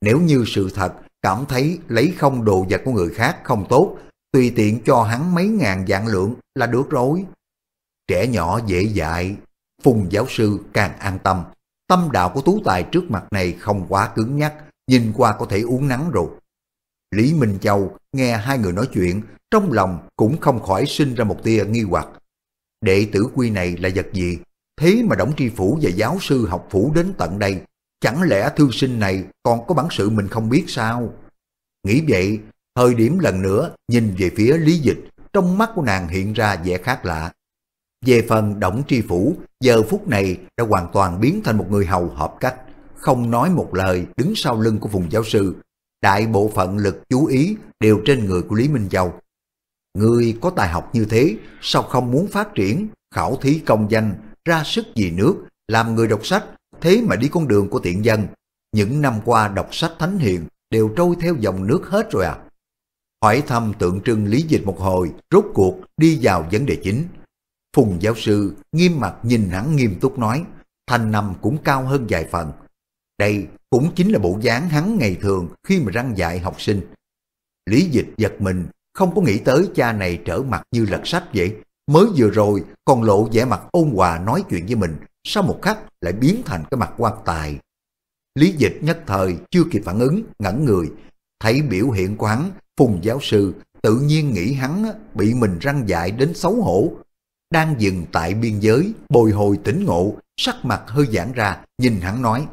Nếu như sự thật, cảm thấy lấy không đồ vật của người khác không tốt, tùy tiện cho hắn mấy ngàn dạng lượng là được rồi. Trẻ nhỏ dễ dạy, phùng giáo sư càng an tâm. Tâm đạo của tú tài trước mặt này không quá cứng nhắc, nhìn qua có thể uống nắng rồi. Lý Minh Châu nghe hai người nói chuyện, trong lòng cũng không khỏi sinh ra một tia nghi hoặc. Đệ tử quy này là vật gì, Thế mà Đổng Tri Phủ và giáo sư học phủ đến tận đây, chẳng lẽ thư sinh này còn có bản sự mình không biết sao? Nghĩ vậy, thời điểm lần nữa nhìn về phía Lý Dịch, trong mắt của nàng hiện ra vẻ khác lạ. Về phần Đổng Tri Phủ, giờ phút này đã hoàn toàn biến thành một người hầu hợp cách, không nói một lời đứng sau lưng của phùng giáo sư. Đại bộ phận lực chú ý đều trên người của Lý Minh Châu. Người có tài học như thế, sao không muốn phát triển, khảo thí công danh ra sức vì nước, làm người đọc sách, thế mà đi con đường của tiện dân. Những năm qua đọc sách thánh hiền đều trôi theo dòng nước hết rồi à. Hỏi thăm tượng trưng lý dịch một hồi, rốt cuộc đi vào vấn đề chính. Phùng giáo sư nghiêm mặt nhìn hắn nghiêm túc nói, thanh năm cũng cao hơn vài phần. Đây cũng chính là bộ dáng hắn ngày thường khi mà răng dạy học sinh. Lý dịch giật mình, không có nghĩ tới cha này trở mặt như lật sách vậy. Mới vừa rồi còn lộ vẻ mặt ôn hòa nói chuyện với mình, sau một khắc lại biến thành cái mặt quan tài. Lý dịch nhất thời chưa kịp phản ứng, ngẩn người, thấy biểu hiện của hắn, phùng giáo sư tự nhiên nghĩ hắn bị mình răng dại đến xấu hổ. Đang dừng tại biên giới, bồi hồi tỉnh ngộ, sắc mặt hơi giãn ra, nhìn hắn nói.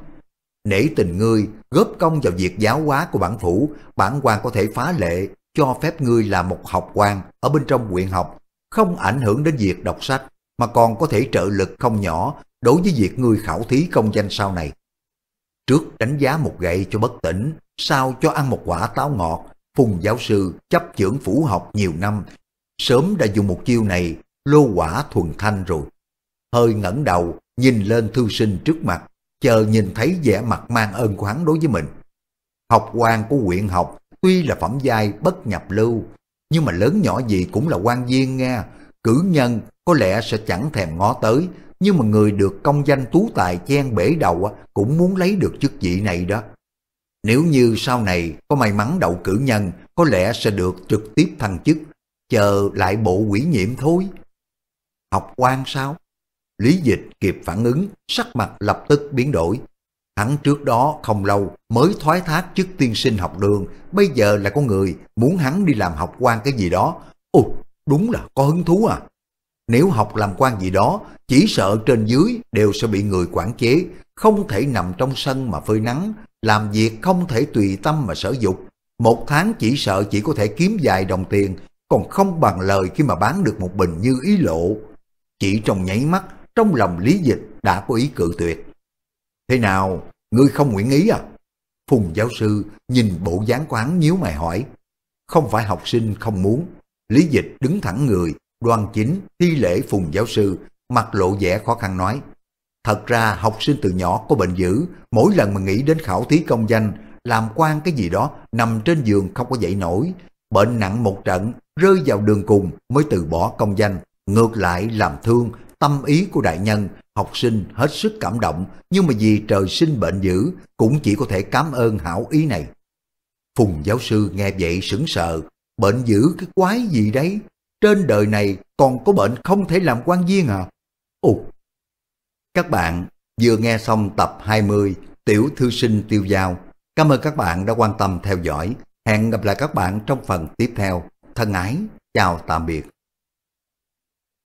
Nể tình ngươi, góp công vào việc giáo hóa của bản phủ, bản quan có thể phá lệ, cho phép ngươi là một học quan ở bên trong quyện học không ảnh hưởng đến việc đọc sách, mà còn có thể trợ lực không nhỏ đối với việc ngươi khảo thí công danh sau này. Trước đánh giá một gậy cho bất tỉnh, sau cho ăn một quả táo ngọt, Phùng giáo sư chấp trưởng phủ học nhiều năm, sớm đã dùng một chiêu này lô quả thuần thanh rồi. Hơi ngẩng đầu, nhìn lên thư sinh trước mặt, chờ nhìn thấy vẻ mặt mang ơn của hắn đối với mình. Học quan của quyện học tuy là phẩm giai bất nhập lưu, nhưng mà lớn nhỏ gì cũng là quan viên nghe. Cử nhân có lẽ sẽ chẳng thèm ngó tới, nhưng mà người được công danh tú tài chen bể đầu cũng muốn lấy được chức vị này đó. Nếu như sau này có may mắn đậu cử nhân, có lẽ sẽ được trực tiếp thăng chức, chờ lại bộ quỷ nhiệm thôi. Học quan sao? Lý dịch kịp phản ứng, sắc mặt lập tức biến đổi, Hắn trước đó không lâu mới thoái thác chức tiên sinh học đường, bây giờ là có người muốn hắn đi làm học quan cái gì đó. Ồ, đúng là có hứng thú à. Nếu học làm quan gì đó, chỉ sợ trên dưới đều sẽ bị người quản chế, không thể nằm trong sân mà phơi nắng, làm việc không thể tùy tâm mà sở dục. Một tháng chỉ sợ chỉ có thể kiếm vài đồng tiền, còn không bằng lời khi mà bán được một bình như ý lộ. Chỉ trong nháy mắt, trong lòng lý dịch đã có ý cự tuyệt. Thế nào, ngươi không nguyện ý à? Phùng giáo sư nhìn bộ dáng quán nhíu mày hỏi. Không phải học sinh không muốn. Lý dịch đứng thẳng người, đoan chính, thi lễ phùng giáo sư, mặt lộ vẻ khó khăn nói. Thật ra học sinh từ nhỏ có bệnh dữ, mỗi lần mà nghĩ đến khảo thí công danh, làm quan cái gì đó, nằm trên giường không có dậy nổi. Bệnh nặng một trận, rơi vào đường cùng mới từ bỏ công danh, ngược lại làm thương tâm ý của đại nhân Học sinh hết sức cảm động nhưng mà vì trời sinh bệnh dữ cũng chỉ có thể cảm ơn hảo ý này. Phùng giáo sư nghe vậy sững sờ, bệnh dữ cái quái gì đấy? Trên đời này còn có bệnh không thể làm quan viên à? Ồ! Các bạn vừa nghe xong tập 20 Tiểu Thư sinh Tiêu Giao. Cảm ơn các bạn đã quan tâm theo dõi. Hẹn gặp lại các bạn trong phần tiếp theo. Thân ái, chào tạm biệt.